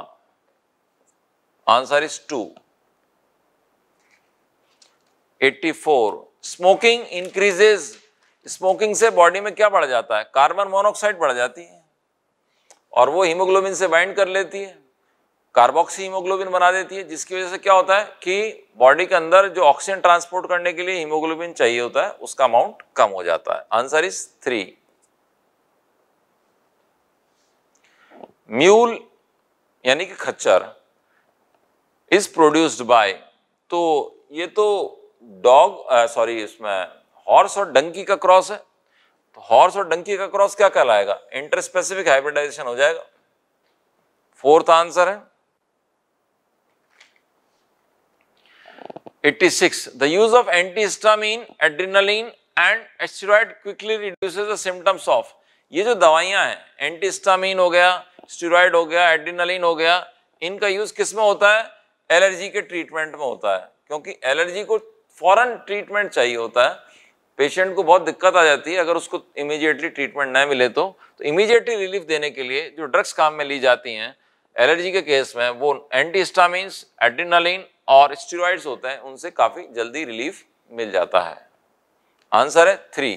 S1: answer is two 84 smoking increases smoking से बॉडी में क्या बढ़ जाता है कार्बन मोनोऑक्साइड बढ़ जाती है और वो हीमोग्लोबिन से बाइंड कर लेती है कार्बोक्सी हीमोग्लोबिन बना देती है जिसकी वजह से क्या होता है कि बॉडी के अंदर जो ऑक्सीजन ट्रांसपोर्ट करने के लिए हीमोग्लोबिन चाहिए होता है उसका अमाउंट कम हो जाता है आंसर इज थ्री म्यूल यानी कि खच्चर इज प्रोड्यूस्ड बाय तो ये तो डॉग सॉरी इसमें हॉर्स और डंकी का क्रॉस है तो हॉर्स और डंकी का क्रॉस क्या कहलाएगा इंटर स्पेसिफिक हाइब्रिडाइजेशन हो जाएगा फोर्थ आंसर है 86. The use of antihistamine, adrenaline and steroid quickly reduces the symptoms of. ये जो दवाइयाँ हैं एंटीस्टामिन हो गया स्टेरॉइड हो गया एडिनलिन हो गया इनका यूज़ किस में होता है एलर्जी के ट्रीटमेंट में होता है क्योंकि एलर्जी को फौरन ट्रीटमेंट चाहिए होता है पेशेंट को बहुत दिक्कत आ जाती है अगर उसको इमीजिएटली ट्रीटमेंट ना मिले तो तो इमीडिएटली रिलीफ देने के लिए जो ड्रग्स काम में ली जाती हैं एलर्जी के केस में वो एंटीस्टामीन्स एड्रीनलिन और स्टीरोइड्स होते हैं उनसे काफ़ी जल्दी रिलीफ मिल जाता है आंसर है three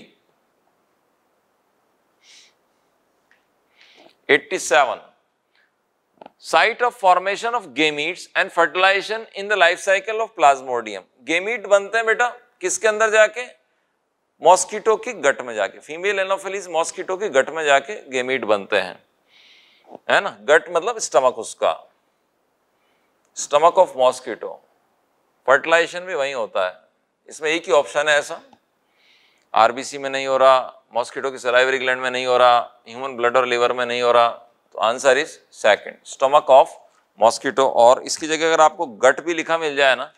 S1: 87 site of formation of gametes and fertilisation in the life cycle of Plasmodium gamete बनते हैं बेटा किसके अंदर जाके मॉस्किटो की गट में जाके फीमेल एनोफिलीज मॉस्किटो की गट में जाके गेमीट बनते हैं है ना गट मतलब स्टमक उसका स्टमक ऑफ मॉस्किटो फर्टिलाइजेशन भी वहीं होता है इसमें एक ही ऑप्शन है ऐसा आरबीसी में नहीं हो रहा मॉस्किटो की सलाइवरी ग्लैंड में नहीं हो रहा ह्यूमन ब्लड और लीवर में नहीं हो रहा तो answer is second stomach of mosquito और इसकी जगह अगर आपको गट भी लिखा मिल जाए ना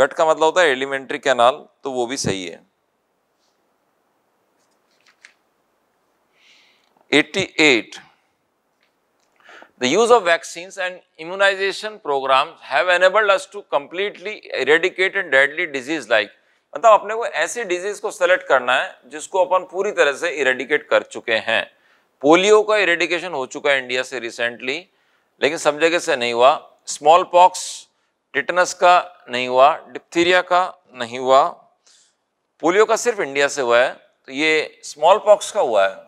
S1: गट का मतलब होता है एलिमेंट्री कैनाल तो वो भी सही है 88 The use of vaccines and immunization programs have enabled us to completely eradicate a deadly disease like मतलब अपने को ऐसी डिजीज को सेलेक्ट करना है जिसको अपन पूरी तरह से इरेडिकेट कर चुके हैं पोलियो का इरेडिकेशन हो चुका है इंडिया से रिसेंटली लेकिन सब जगह से नहीं हुआ स्मॉल पॉक्स टिटनस का नहीं हुआ डिप्थीरिया का नहीं हुआ पोलियो का सिर्फ इंडिया से हुआ है तो ये स्मॉल पॉक्स का हुआ है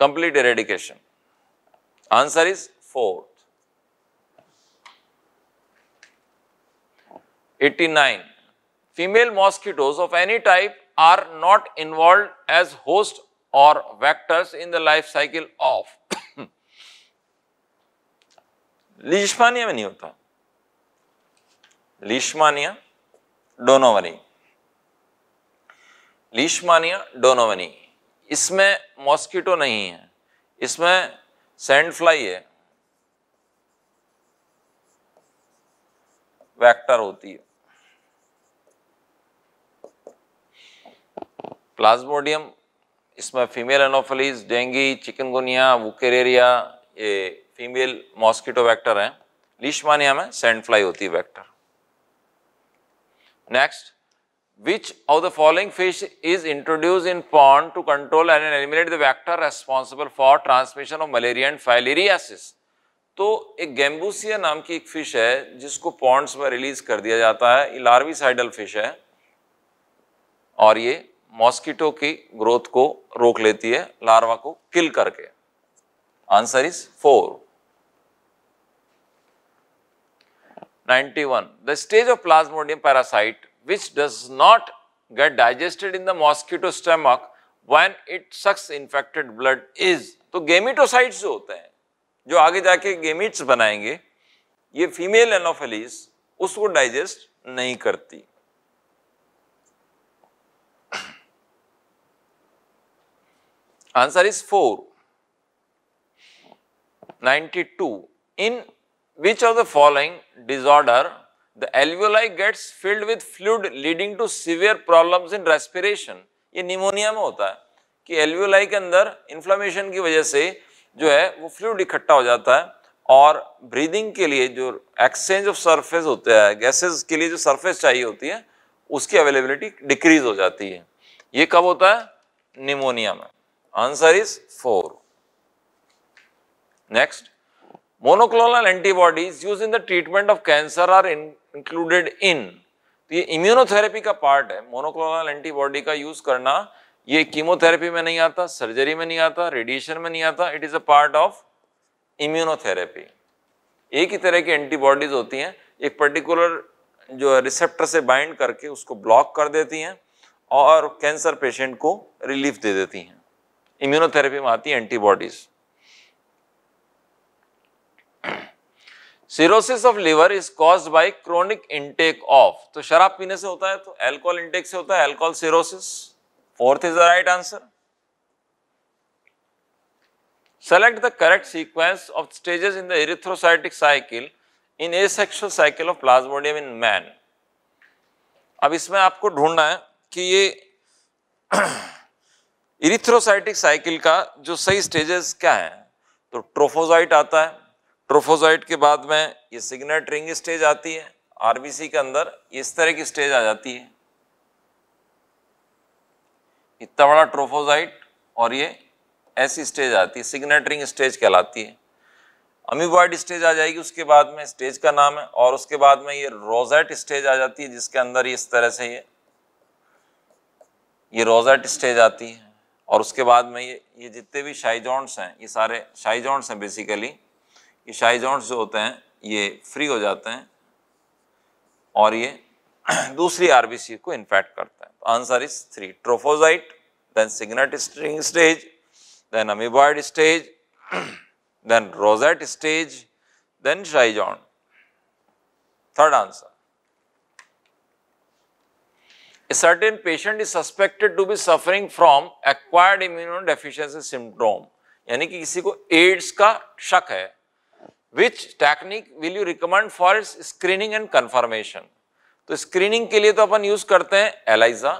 S1: complete eradication? Answer is fourth. 89. Female mosquitoes of any type are not involved as host or vectors in the life cycle of *coughs* leishmania. में नहीं Leishmania donovani. Leishmania donovani. इसमें मॉस्किटो नहीं है इसमें सैंड फ्लाई है वेक्टर होती है Plasmodium इसमें female Anopheles dengue chikungunya Wuchereria ये फीमेल मॉस्किटो वेक्टर हैं लिशमानिया में सैंड फ्लाई होती है vector next Which of the following fish is introduced in pond to control and eliminate the vector responsible for transmission of malaria and filariasis? तो एक gambusia नाम की एक फिश है जिसको पॉन्ड्स में रिलीज कर दिया जाता है ये लार्वी साइडल फिश है और ये मॉस्किटो की ग्रोथ को रोक लेती है लार्वा को किल करके answer is four 91 the stage of plasmodium parasite which does not get digested in the mosquito stomach when it sucks infected blood is तो गेमिटोसाइट्स जो होते हैं जो आगे जाके गेमिट्स बनाएंगे ये फीमेल एनोफेलिस उसको डाइजेस्ट नहीं करती answer is four ninety two in which of the following disorder the alveoli gets filled with fluid leading to severe problems in respiration ये निमोनिया में होता है कि एल्वियोलाई के अंदर इन्फ्लामेशन की वजह से जो है वो फ्लूड इकट्ठा हो जाता है और ब्रीदिंग के लिए जो एक्सचेंज ऑफ सरफेस होते हैं गैसेस के लिए जो सरफेस चाहिए होती है उसकी अवेलेबिलिटी डिक्रीज हो जाती है ये कब होता है निमोनिया में answer is four next monoclonal antibodies use in the treatment of cancer are included in तो ये इम्यूनोथेरेपी का पार्ट है मोनोक्लोनल एंटीबॉडी का यूज करना ये कीमोथेरेपी में नहीं आता सर्जरी में नहीं आता रेडिएशन में नहीं आता it is a part of immunotherapy एक ही तरह की एंटीबॉडीज होती हैं एक पर्टिकुलर जो रिसेप्टर से बाइंड करके उसको ब्लॉक कर देती हैं और कैंसर पेशेंट को रिलीफ दे देती हैं इम्यूनोथेरेपी में आती है antibodies cirrhosis of liver is cause by chronic intake of तो शराब पीने से होता है तो एल्कोहल इंटेक से होता है alcohol cirrhosis fourth is the right answer the correct sequence of stages in the the cycle in a asexual cycle of Plasmodium in man अब इसमें आपको ढूंढना है कि ये इरिथ्रोसाइटिक *clears throat* साइकिल का जो सही स्टेजेस क्या है तो ट्रोफोजाइट आता है ट्रोफोजाइट के बाद में ये सिग्नेट रिंग स्टेज आती है आरबीसी के अंदर इस तरह की स्टेज आ जाती है इतना बड़ा ट्रोफोजाइट और ये ऐसी स्टेज आती है सिग्नेट रिंग स्टेज कहलाती है अमीबॉइड स्टेज आ जाएगी उसके बाद में स्टेज का नाम है और उसके बाद में ये रोजेट स्टेज आ जाती है जिसके अंदर इस तरह से ये ये रोजेट स्टेज आती है और उसके बाद में ये ये जितने भी शाइजॉन्ट्स हैं ये सारे शाइजॉन्ट्स हैं बेसिकली कि शाही जॉन्ट्स जो होते हैं ये फ्री हो जाते हैं और ये *clears throat* दूसरी आरबीसी को इन्फेक्ट करता है तो answer is three trophozoite then signet string stage then amoeboid stage then rosette stage then schizont third answer a certain patient is suspected to be suffering from acquired immunodeficiency syndrome यानी कि किसी को ads का शक है which technique will you recommend for its screening and confirmation? So screening के लिए तो अपन use करते हैं ELISA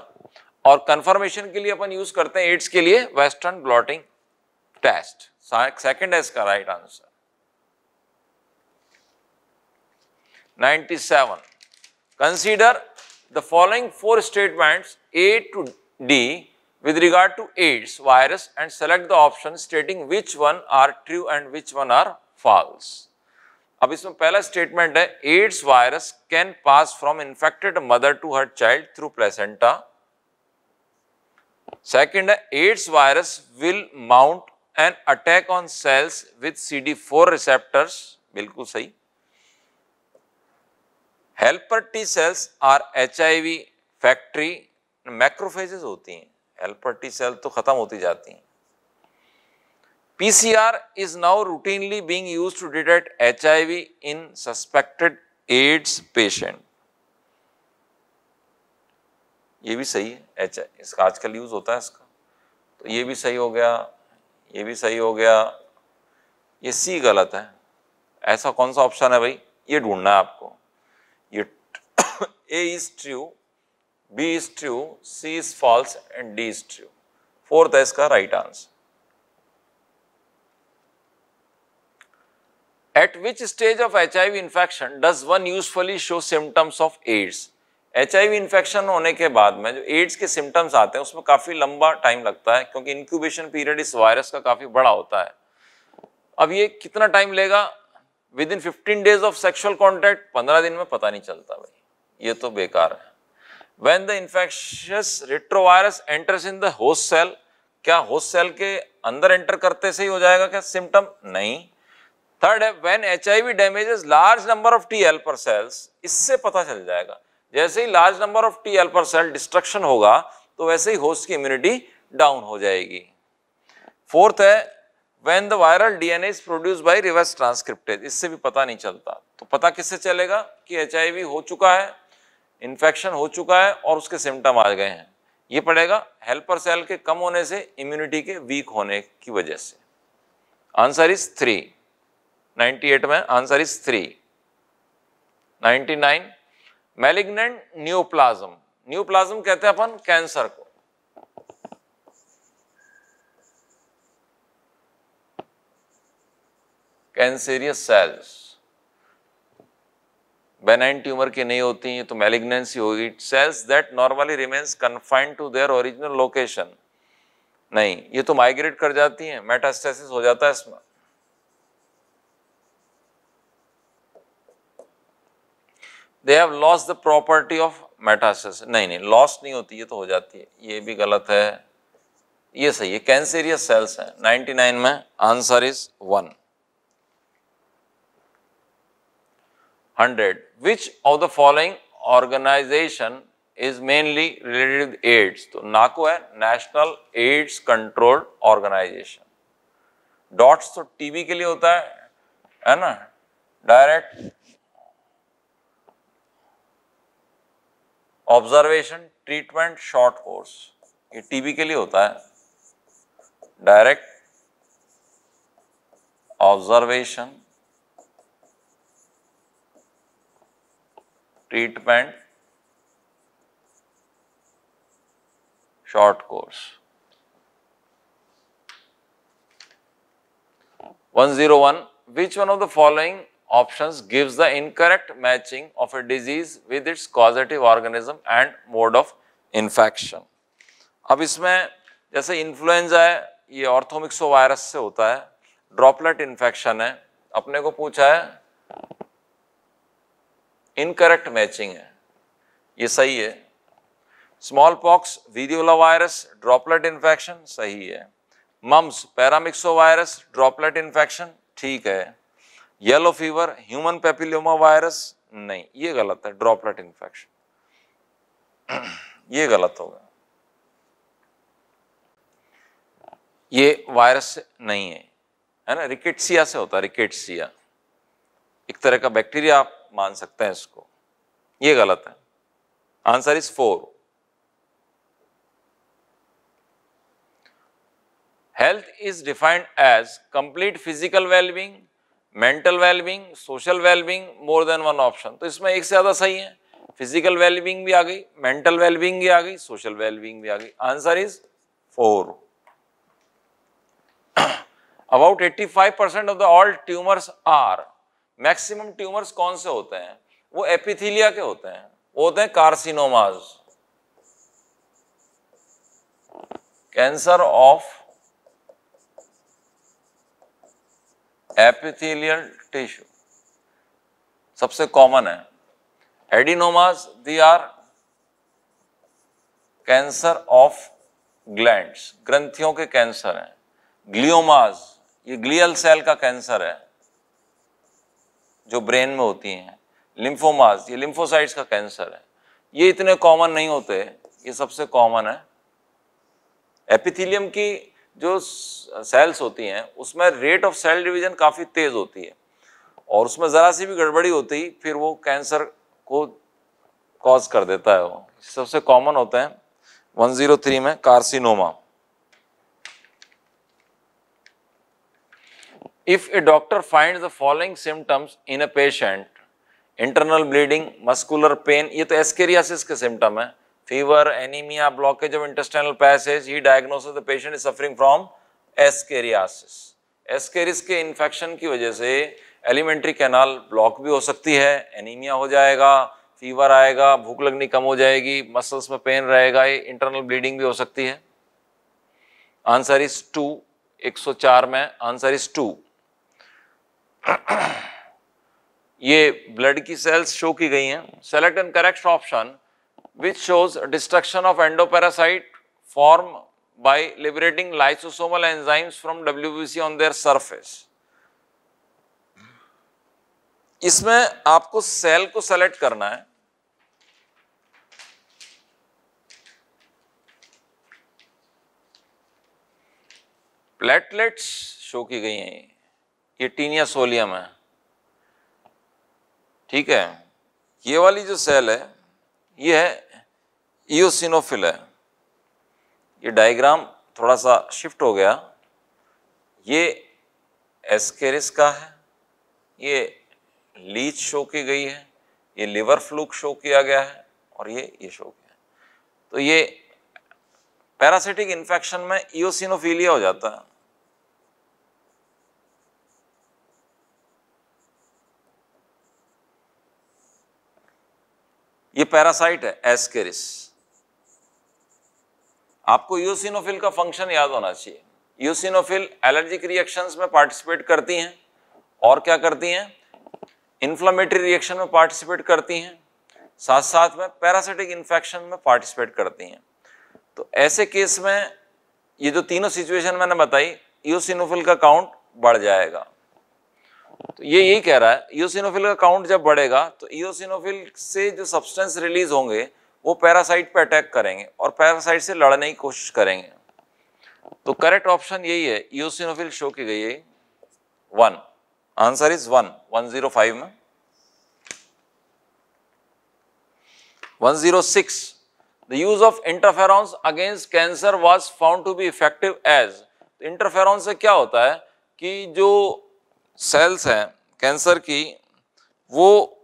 S1: और confirmation के लिए अपन use करते हैं AIDS के लिए Western blotting test. Second is इसका right answer. 97 consider the following four statements A to D with regard to AIDS virus and select the option stating which one are true and which one are false अब इसमें पहला statement है AIDS virus can pass from infected mother to her child through placenta second है AIDS virus will mount an attack on cells with C four receptors बिल्कुल सही helper T cells are H factory macrophages होती हैं helper T cell तो खत्म होती जाती हैं PCR is now routinely being used to detect HIV in suspected AIDS patient. ये भी सही है एच इसका आजकल यूज़ होता है इसका तो ये भी सही हो गया ये भी सही हो गया ये सी गलत है ऐसा कौन सा ऑप्शन है भाई ये ढूंढना है आपको ये A is true B is true C is false and D is true fourth है इसका right answer at which stage of H I V infection does one usefully show symptoms of AIDS H I V infection होने के बाद में जो ads के symptoms आते हैं उसमें काफ़ी लंबा टाइम लगता है क्योंकि इंक्यूबेशन पीरियड इस वायरस का काफ़ी बड़ा होता है अब ये कितना टाइम लेगा within fifteen days of sexual contact पंद्रह दिन में पता नहीं चलता भाई ये तो बेकार है when the infectious retrovirus enters in the host cell क्या होस्ट सेल के अंदर एंटर करते से ही हो जाएगा क्या सिम्टम नहीं थर्ड है when H I V damages large number of T helper cells इससे पता चल जाएगा जैसे ही large number of T helper cell destruction होगा तो वैसे ही होस्ट की इम्यूनिटी डाउन हो जाएगी फोर्थ है when the viral DNA is produce by reverse transcriptase इससे भी पता नहीं चलता तो पता किससे चलेगा कि एच हो चुका है इन्फेक्शन हो चुका है और उसके सिम्टम आ गए हैं ये पड़ेगा हेल्पर सेल के कम होने से इम्यूनिटी के वीक होने की वजह से आंसर इज थ्री 98 में answer is three 99 malignant neoplasm neoplasm कहते हैं अपन कैंसर को कैंसेरियस सेल्स बेनाइन ट्यूमर की नहीं होती है तो मेलिग्नेंसी होगी cells that normally remains confined to their original location नहीं ये तो माइग्रेट कर जाती हैं मेटास्टेसिस हो जाता है इसमें they have loss the property of metastasis नहीं नहीं लॉस नहीं होती ये तो हो जाती है ये भी गलत है ये सही है कैंसेरियस सेल्स हैं 99 में answer is one hundred which of the following organisation is mainly related with AIDS तो नाको है national AIDS control organisation DOTS तो टीबी के लिए होता है है ना direct observation treatment short course ये टीबी के लिए होता है direct observation treatment short course 101 which one of the following options gives the incorrect matching of a disease with its causative organism and mode of infection. अब इसमें जैसे influenza है ये ऑर्थोमिक्सो वायरस से होता है ड्रॉपलेट इन्फेक्शन है अपने को पूछा है इनकरेक्ट मैचिंग है ये सही है small pox variola virus droplet infection सही है mumps paramyxo virus droplet infection ठीक है yellow fever human papilloma virus नहीं ये गलत है ड्रॉपलेट इन्फेक्शन *clears throat* ये गलत होगा ये वायरस नहीं है है ना रिकेटसिया से होता है रिकेटसिया एक तरह का बैक्टीरिया आप मान सकते हैं इसको ये गलत है answer is four health is defined as complete physical wellbeing mental wellbeing social wellbeing more than one option तो इसमें एक से ज़्यादा सही है फिजिकल वेलबींग भी आ गई मेंटल वेलबींग भी आ गई सोशल वेलबींग भी आ गई answer is four about 85 percent of the all tumours are maximum tumours कौन से होते हैं वो एपिथीलिया के होते हैं वो होते हैं carcinomas cancer of epithelial tissue सबसे कॉमन है adenomas the are cancer of gland ग्रंथियों के कैंसर हैं ग्लियोमास ये ग्लियल सेल का कैंसर है जो ब्रेन में होती हैं लिम्फोमास ये लिम्फोसाइट्स का कैंसर है ये इतने कॉमन नहीं होते ये सबसे कॉमन है एपिथीलियम की जो सेल्स होती हैं उसमें रेट ऑफ सेल डिवीज़न काफ़ी तेज़ होती है और उसमें ज़रा सी भी गड़बड़ी होती फिर वो कैंसर को कॉज कर देता है वो सबसे कॉमन होते हैं 103 में carcinoma if a doctor find the following symptoms in a patient internal bleeding muscular pain ये तो एस्केरियासिस के सिम्टम है fever, anemia, blockage of intestinal passage, he diagnoses the patient is suffering from ascariasis के infection की वजह से alimentary canal block भी हो सकती है एनीमिया हो जाएगा फीवर आएगा भूख लगनी कम हो जाएगी मसल्स में पेन रहेगा ये इंटरनल ब्लीडिंग भी हो सकती है आंसर इज टू 104 में आंसर इज टू ये ब्लड की सेल्स शो की गई हैं select and correct option which shows destruction of endoparasite form by liberating lysosomal enzymes from WBC on their surface. इसमें आपको सेल को सेलेक्ट करना है प्लेटलेट्स शो की गई हैं ये टीनिया सोलियम है ठीक है ये वाली जो सेल है ये है ईओसिनोफिल है ये डायग्राम थोड़ा सा शिफ्ट हो गया ये एस्केरिस का है ये लीच शो की गई है ये लिवर फ्लूक शो किया गया है और ये ये शो किया तो ये पैरासिटिक इन्फेक्शन में ईओसिनोफीलिया हो जाता है ये पैरासाइट है एस्केरिस आपको यूसिनोफिल का फंक्शन याद होना चाहिए यूसिनोफिल एलर्जिक रिएक्शंस में पार्टिसिपेट करती हैं और क्या करती हैं इन्फ्लामेटरी रिएक्शन में पार्टिसिपेट करती हैं साथ साथ में पैरासिटिक इन्फेक्शन में पार्टिसिपेट करती हैं तो ऐसे केस में ये जो तीनों सिचुएशन मैंने बताई यूसिनोफिल का काउंट बढ़ जाएगा तो ये यही कह रहा है ईओसिनोफिल का काउंट जब बढ़ेगा तो ईओसिनोफिल से जो सब्सटेंस रिलीज होंगे वो पैरासाइट पे अटैक करेंगे और पैरासाइट से लड़ने की कोशिश करेंगे तो करेक्ट ऑप्शन यही है ईओसिनोफिल शो की गई है one answer is one one zero five में one zero six the use of interferon against cancer was found to be effective as interferon से क्या होता है कि जो सेल्स हैं कैंसर की वो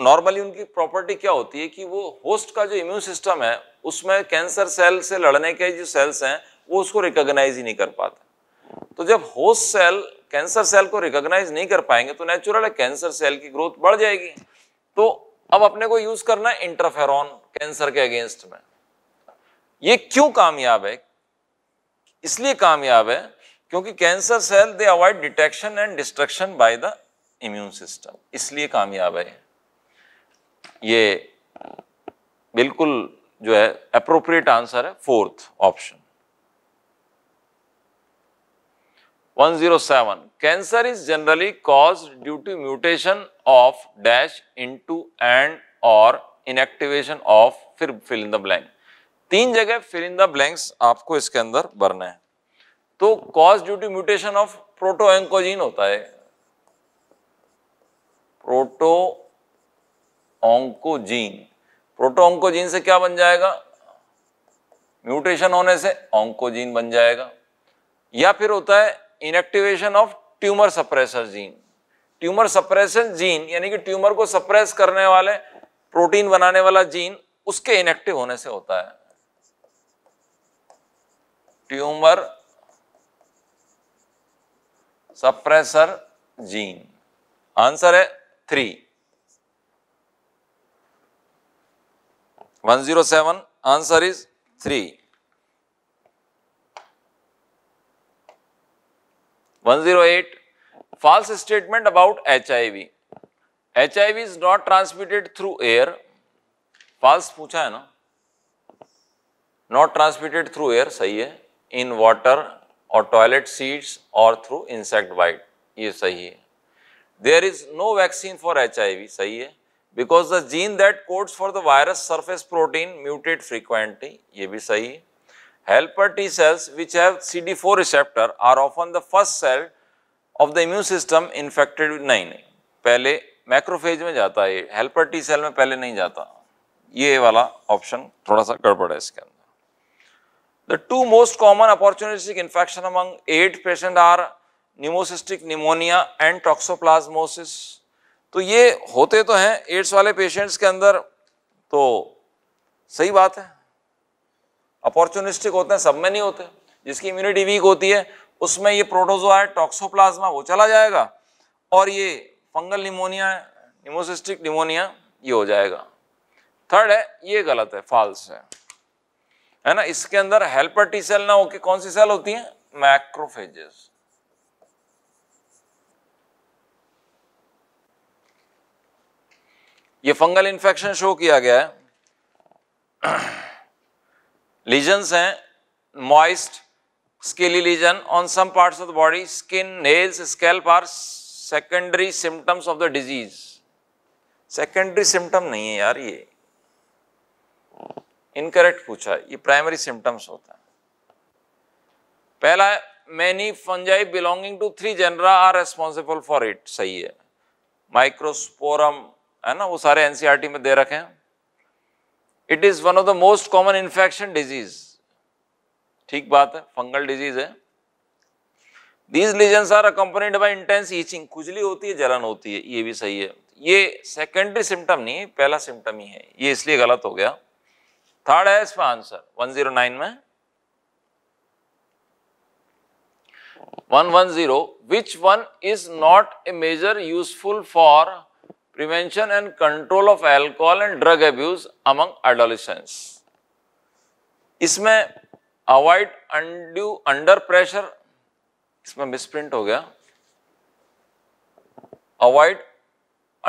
S1: नॉर्मली उनकी प्रॉपर्टी क्या होती है कि वो होस्ट का जो इम्यून सिस्टम है उसमें कैंसर सेल से लड़ने के जो सेल्स हैं वो उसको रिकॉग्नाइज ही नहीं कर पाते तो जब होस्ट सेल कैंसर सेल को रिकॉग्नाइज नहीं कर पाएंगे तो नेचुरल है कैंसर सेल की ग्रोथ बढ़ जाएगी तो अब अपने को यूज करना है इंटरफेरॉन कैंसर के अगेंस्ट में ये क्यों कामयाब है इसलिए कामयाब है क्योंकि cancer cell they avoid detection and destruction by the immune system इसलिए कामयाब है ये बिल्कुल जो है अप्रोप्रिएट आंसर है fourth option 107 cancer is generally cause due to mutation of dash into and और इनएक्टिवेशन ऑफ फिर फिल इन द ब्लैंक तीन जगह फिल इन द ब्लैंक्स आपको इसके अंदर भरना है तो cause due to mutation of proto oncogene होता है प्रोटो ऑंकोजीन प्रोटो ऑंकोजीन से क्या बन जाएगा म्यूटेशन होने से ऑंकोजीन बन जाएगा या फिर होता है inactivation of tumour suppressor gene tumour suppressor gene यानी कि ट्यूमर को सप्रेस करने वाले प्रोटीन बनाने वाला जीन उसके इनएक्टिव होने से होता है ट्यूमर सप्रेसर जीन आंसर है three one zero seven answer is three one zero eight false statement about H I V H I V is not transmitted through air false पूछा है ना not transmitted through air सही है in water और toilet seats और through insect bite ये सही है there is no vaccine for H सही है because the gene that codes for the virus surface protein muted frequently ये भी सही है helper T cells which have CD4 receptor are often the the first cell of the immune system infected नहीं नहीं पहले macrophage में जाता है ये हेल्पर टी सेल में पहले नहीं जाता ये वाला ऑप्शन थोड़ा सा गड़बड़ है इसके अंदर The two most common opportunistic infection among eight patient are pneumocystic pneumonia and toxoplasmosis. तो ये होते तो हैं एड्स वाले पेशेंट्स के अंदर तो सही बात है अपॉर्चुनिस्टिक होते हैं सब में नहीं होते जिसकी इम्यूनिटी वीक होती है उसमें ये प्रोटोजोआ है टॉक्सोप्लाज्मा वो चला जाएगा और ये फंगल निमोनिया है निमोसिस्टिक निमोनिया ये हो जाएगा थर्ड है ये गलत है फॉल्स है है ना इसके अंदर हेल्पर टी सेल ना होके कौन सी सेल होती है मैक्रोफेजेस ये फंगल इन्फेक्शन शो किया गया है लीजन्स *clears throat* हैं moist scaly lesion on some parts of the body skin nails scalp are secondary symptoms of the disease secondary symptom नहीं है यार ये इनकरेक्ट पूछा ये प्राइमरी सिम्टम्स होता है पहला many fungi belonging to three genera are responsible for it सही है माइक्रोस्पोरम है ना वो सारे एनसीआर e में दे रखे हैं it is one of the most common infection disease ठीक बात है फंगल डिजीज है these lesions are accompanied by intense itching खुजली होती है जलन होती है ये भी सही है ये सेकेंडरी सिम्टम नहीं है पहला सिम्टम ही है ये इसलिए गलत हो गया थर्ड है इसमें आंसर वन जीरो नाइन में one one zero which one is not a major useful for prevention and control of alcohol and drug abuse among adolescents इसमें अवॉइड अंड्यू अंडर प्रेशर इसमें मिसप्रिंट हो गया avoid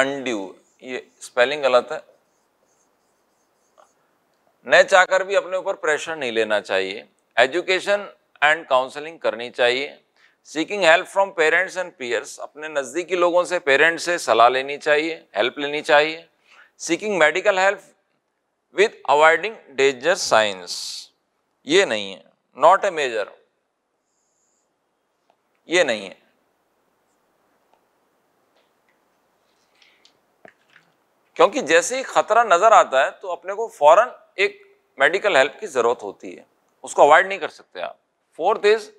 S1: undue ये spelling गलत है न चाहकर भी अपने ऊपर प्रेशर नहीं लेना चाहिए एजुकेशन एंड काउंसलिंग करनी चाहिए seeking help from parents and peers अपने नज़दीकी लोगों से पेरेंट्स से सलाह लेनी चाहिए हेल्प लेनी चाहिए seeking medical help with avoiding danger signs ये नहीं है नॉट ए मेजर ये नहीं है क्योंकि जैसे ही खतरा नजर आता है तो अपने को फौरन एक मेडिकल हेल्प की ज़रूरत होती है उसको अवॉइड नहीं कर सकते आप fourth is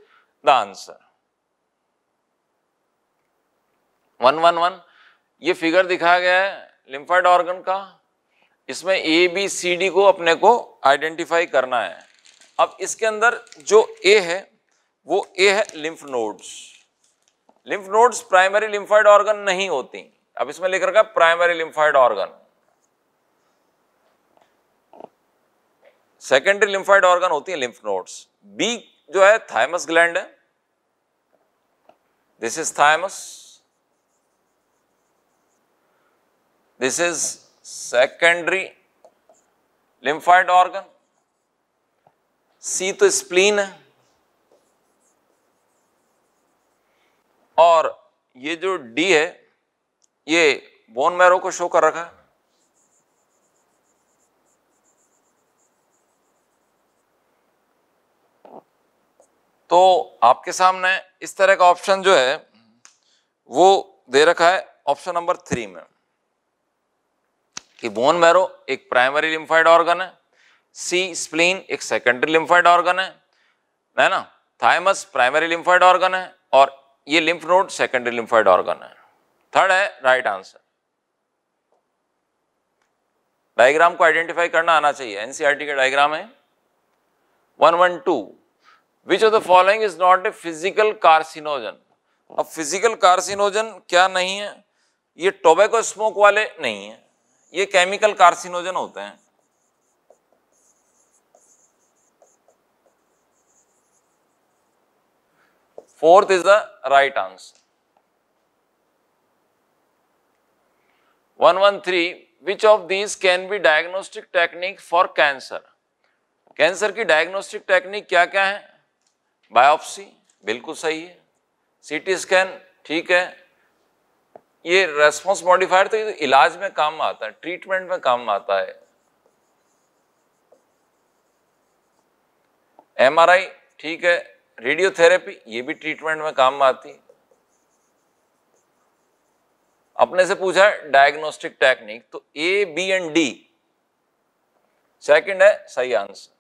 S1: the answer one one one ये फिगर दिखाया गया है लिम्फाइड ऑर्गन का इसमें ए बी सी डी को अपने को आइडेंटिफाई करना है अब इसके अंदर जो ए है वो ए है lymph nodes lymph nodes primary lymphoid organ नहीं होती अब इसमें लिख रखा primary lymphoid organ secondary lymphoid organ होती है लिम्फ नोड्स बी जो है थायमस ग्लैंड है this is thymus this is secondary lymphoid organ C तो स्प्लीन है और ये जो डी है ये बोन मैरो को शो कर रखा है तो आपके सामने इस तरह का ऑप्शन जो है वो दे रखा है ऑप्शन नंबर थ्री में कि बोन मैरो एक प्राइमरी लिम्फाइड ऑर्गन है सी स्प्लीन एक सेकेंडरी लिम्फाइड ऑर्गन है है ना थायमस प्राइमरी लिम्फाइड ऑर्गन है और ये lymph node secondary lymphoid organ है थर्ड है राइट आंसर डायग्राम को आइडेंटिफाई करना आना चाहिए एनसीआरटी का डायग्राम है one one two which of the following is not a physical carcinogen अब फिजिकल कार्सिनोजन क्या नहीं है ये टोबैको स्मोक वाले नहीं है ये केमिकल कार्सिनोजन होते हैं fourth is the right answer one one three which of these can be diagnostic technique for cancer cancer की डायग्नोस्टिक टेक्निक क्या क्या है बायोप्सी बिल्कुल सही है सीटी स्कैन ठीक है ये रेस्पॉन्स मॉडिफायर तो ये इलाज में काम आता है ट्रीटमेंट में काम आता है एमआरआई ठीक है रेडियोथेरेपी ये भी ट्रीटमेंट में काम आती है अपने से पूछा है डायग्नोस्टिक टेक्निक तो A B and D second है सही आंसर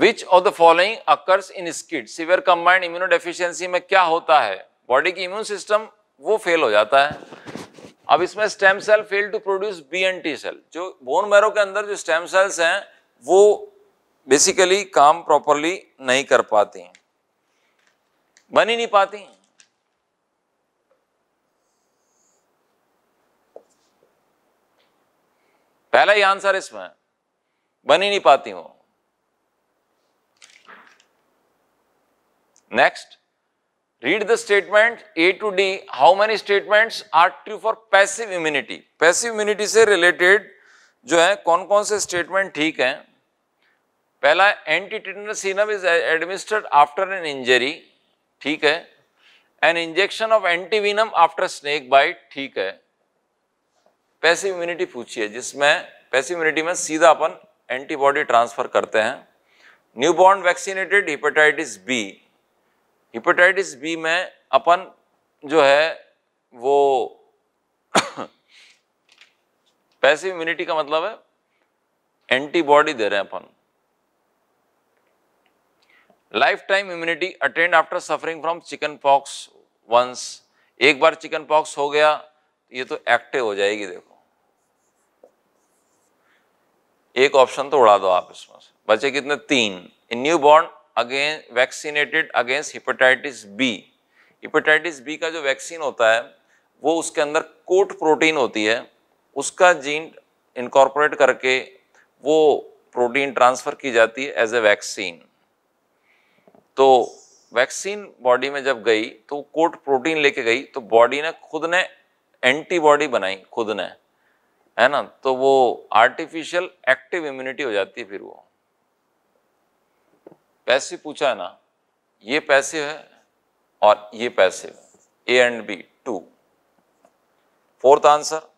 S1: which of the following occurs in SCID severe combined deficiency में क्या होता है बॉडी की इम्यून सिस्टम वो फेल हो जाता है अब इसमें stem cell fail to produce B and T cell जो बोन मैरो के अंदर जो स्टेम सेल्स हैं वो बेसिकली काम प्रॉपरली नहीं कर पाती बन ही नहीं पाती पहला ही आंसर इसमें बन ही नहीं पाती हूं Next, read the statement A to D. How many statements are true for passive immunity? Passive immunity से related जो है कौन कौन से statement ठीक हैं? पहला anti tetanus serum is administered after an injury ठीक है an injection of antivenom after snake bite ठीक है पैसिव इम्यूनिटी पूछिए जिसमें पैसिव इम्यूनिटी में सीधा अपन एंटीबॉडी ट्रांसफर करते हैं newborn vaccinated hepatitis B hepatitis B में अपन जो है वो पैसिव *coughs* इम्यूनिटी का मतलब है एंटीबॉडी दे रहे हैं अपन life time immunity attend after suffering from chicken pox once एक बार चिकन पॉक्स हो गया ये तो एक्टिव हो जाएगी देखो एक ऑप्शन तो उड़ा दो आप इसमें से बचे कितने तीन new born again vaccinated against hepatitis B hepatitis B का जो वैक्सीन होता है वो उसके अंदर कोट प्रोटीन होती है उसका जीन इनकॉर्पोरेट करके वो प्रोटीन ट्रांसफ़र की जाती है एज ए वैक्सीन तो वैक्सीन बॉडी में जब गई तो कोट प्रोटीन लेके गई तो बॉडी ने खुद ने एंटीबॉडी बनाई खुद ने है ना तो वो आर्टिफिशियल एक्टिव इम्यूनिटी हो जाती है फिर वो पैसे पूछा है ना ये पैसे है और ये पैसे A and B two fourth answer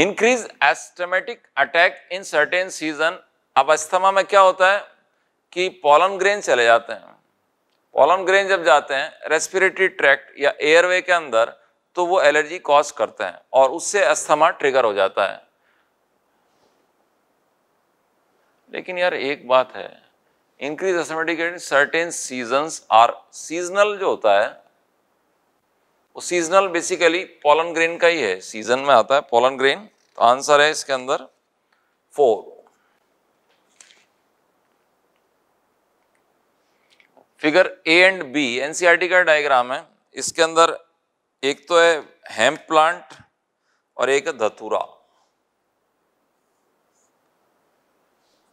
S1: increase asthmatic attack in certain season अब अस्थमा में क्या होता है कि पॉलन ग्रेन चले जाते हैं पॉलन ग्रेन जब जाते हैं रेस्पिरेटरी ट्रैक्ट या एयरवे के अंदर तो वो एलर्जी कॉज करते हैं और उससे अस्थमा ट्रिगर हो जाता है लेकिन यार एक बात है increase asthmatic certain seasons are seasonal जो होता है वो सीजनल बेसिकली पोलन ग्रेन का ही है सीजन में आता है पोलन ग्रेन तो आंसर है इसके अंदर four figure A and B NCERT का डायग्राम है इसके अंदर एक तो है हेम्प प्लांट और एक है धतूरा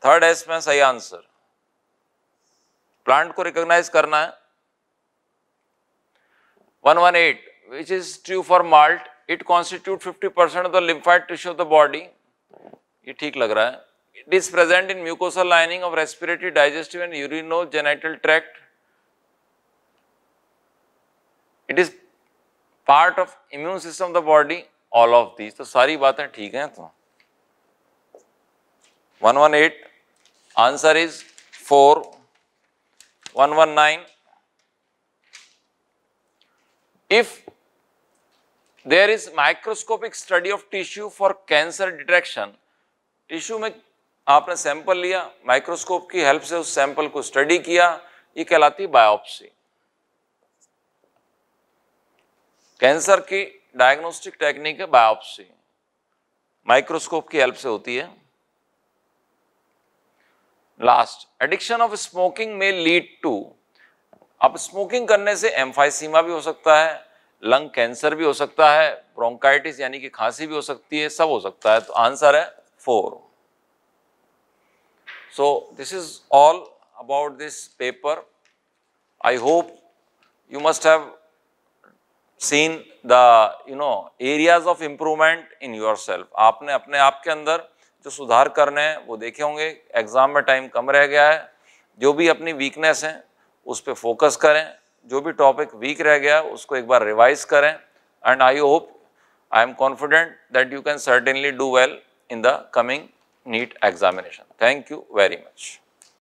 S1: थर्ड है इसमें सही आंसर प्लांट को रिकॉग्नाइज करना है 118 which is true for malt it constitute 50% of the lymphatic tissue of the body ये ठीक लग रहा है it is present in mucosal lining of respiratory digestive and urinogenital tract it is part of immune system of the body all of these तो सारी बातें ठीक हैं तो 118 answer is four one one nine if there is microscopic study of tissue for cancer detection tissue में आपने sample लिया microscope की हेल्प से उस सैंपल को स्टडी किया ये कहलाती बायोप्सी कैंसर की डायग्नोस्टिक टेक्निक है बायोप्सी माइक्रोस्कोप की हेल्प से होती है लास्ट एडिक्शन ऑफ स्मोकिंग में लीड टू अब स्मोकिंग करने से एम्फाइसीमा भी हो सकता है लंग कैंसर भी हो सकता है ब्रोंकाइटिस यानी कि खांसी भी हो सकती है सब हो सकता है तो आंसर है four so this is all about this paper I hope you must have seen the you know areas of improvement in your self आपने अपने आप के अंदर जो सुधार करने हैं वो देखे होंगे एग्ज़ाम में टाइम कम रह गया है जो भी अपनी वीकनेस हैं उस पर फोकस करें जो भी टॉपिक वीक रह गया उसको एक बार रिवाइज करें and I hope I am confident that you can certainly do well in the coming NEET examination thank you very much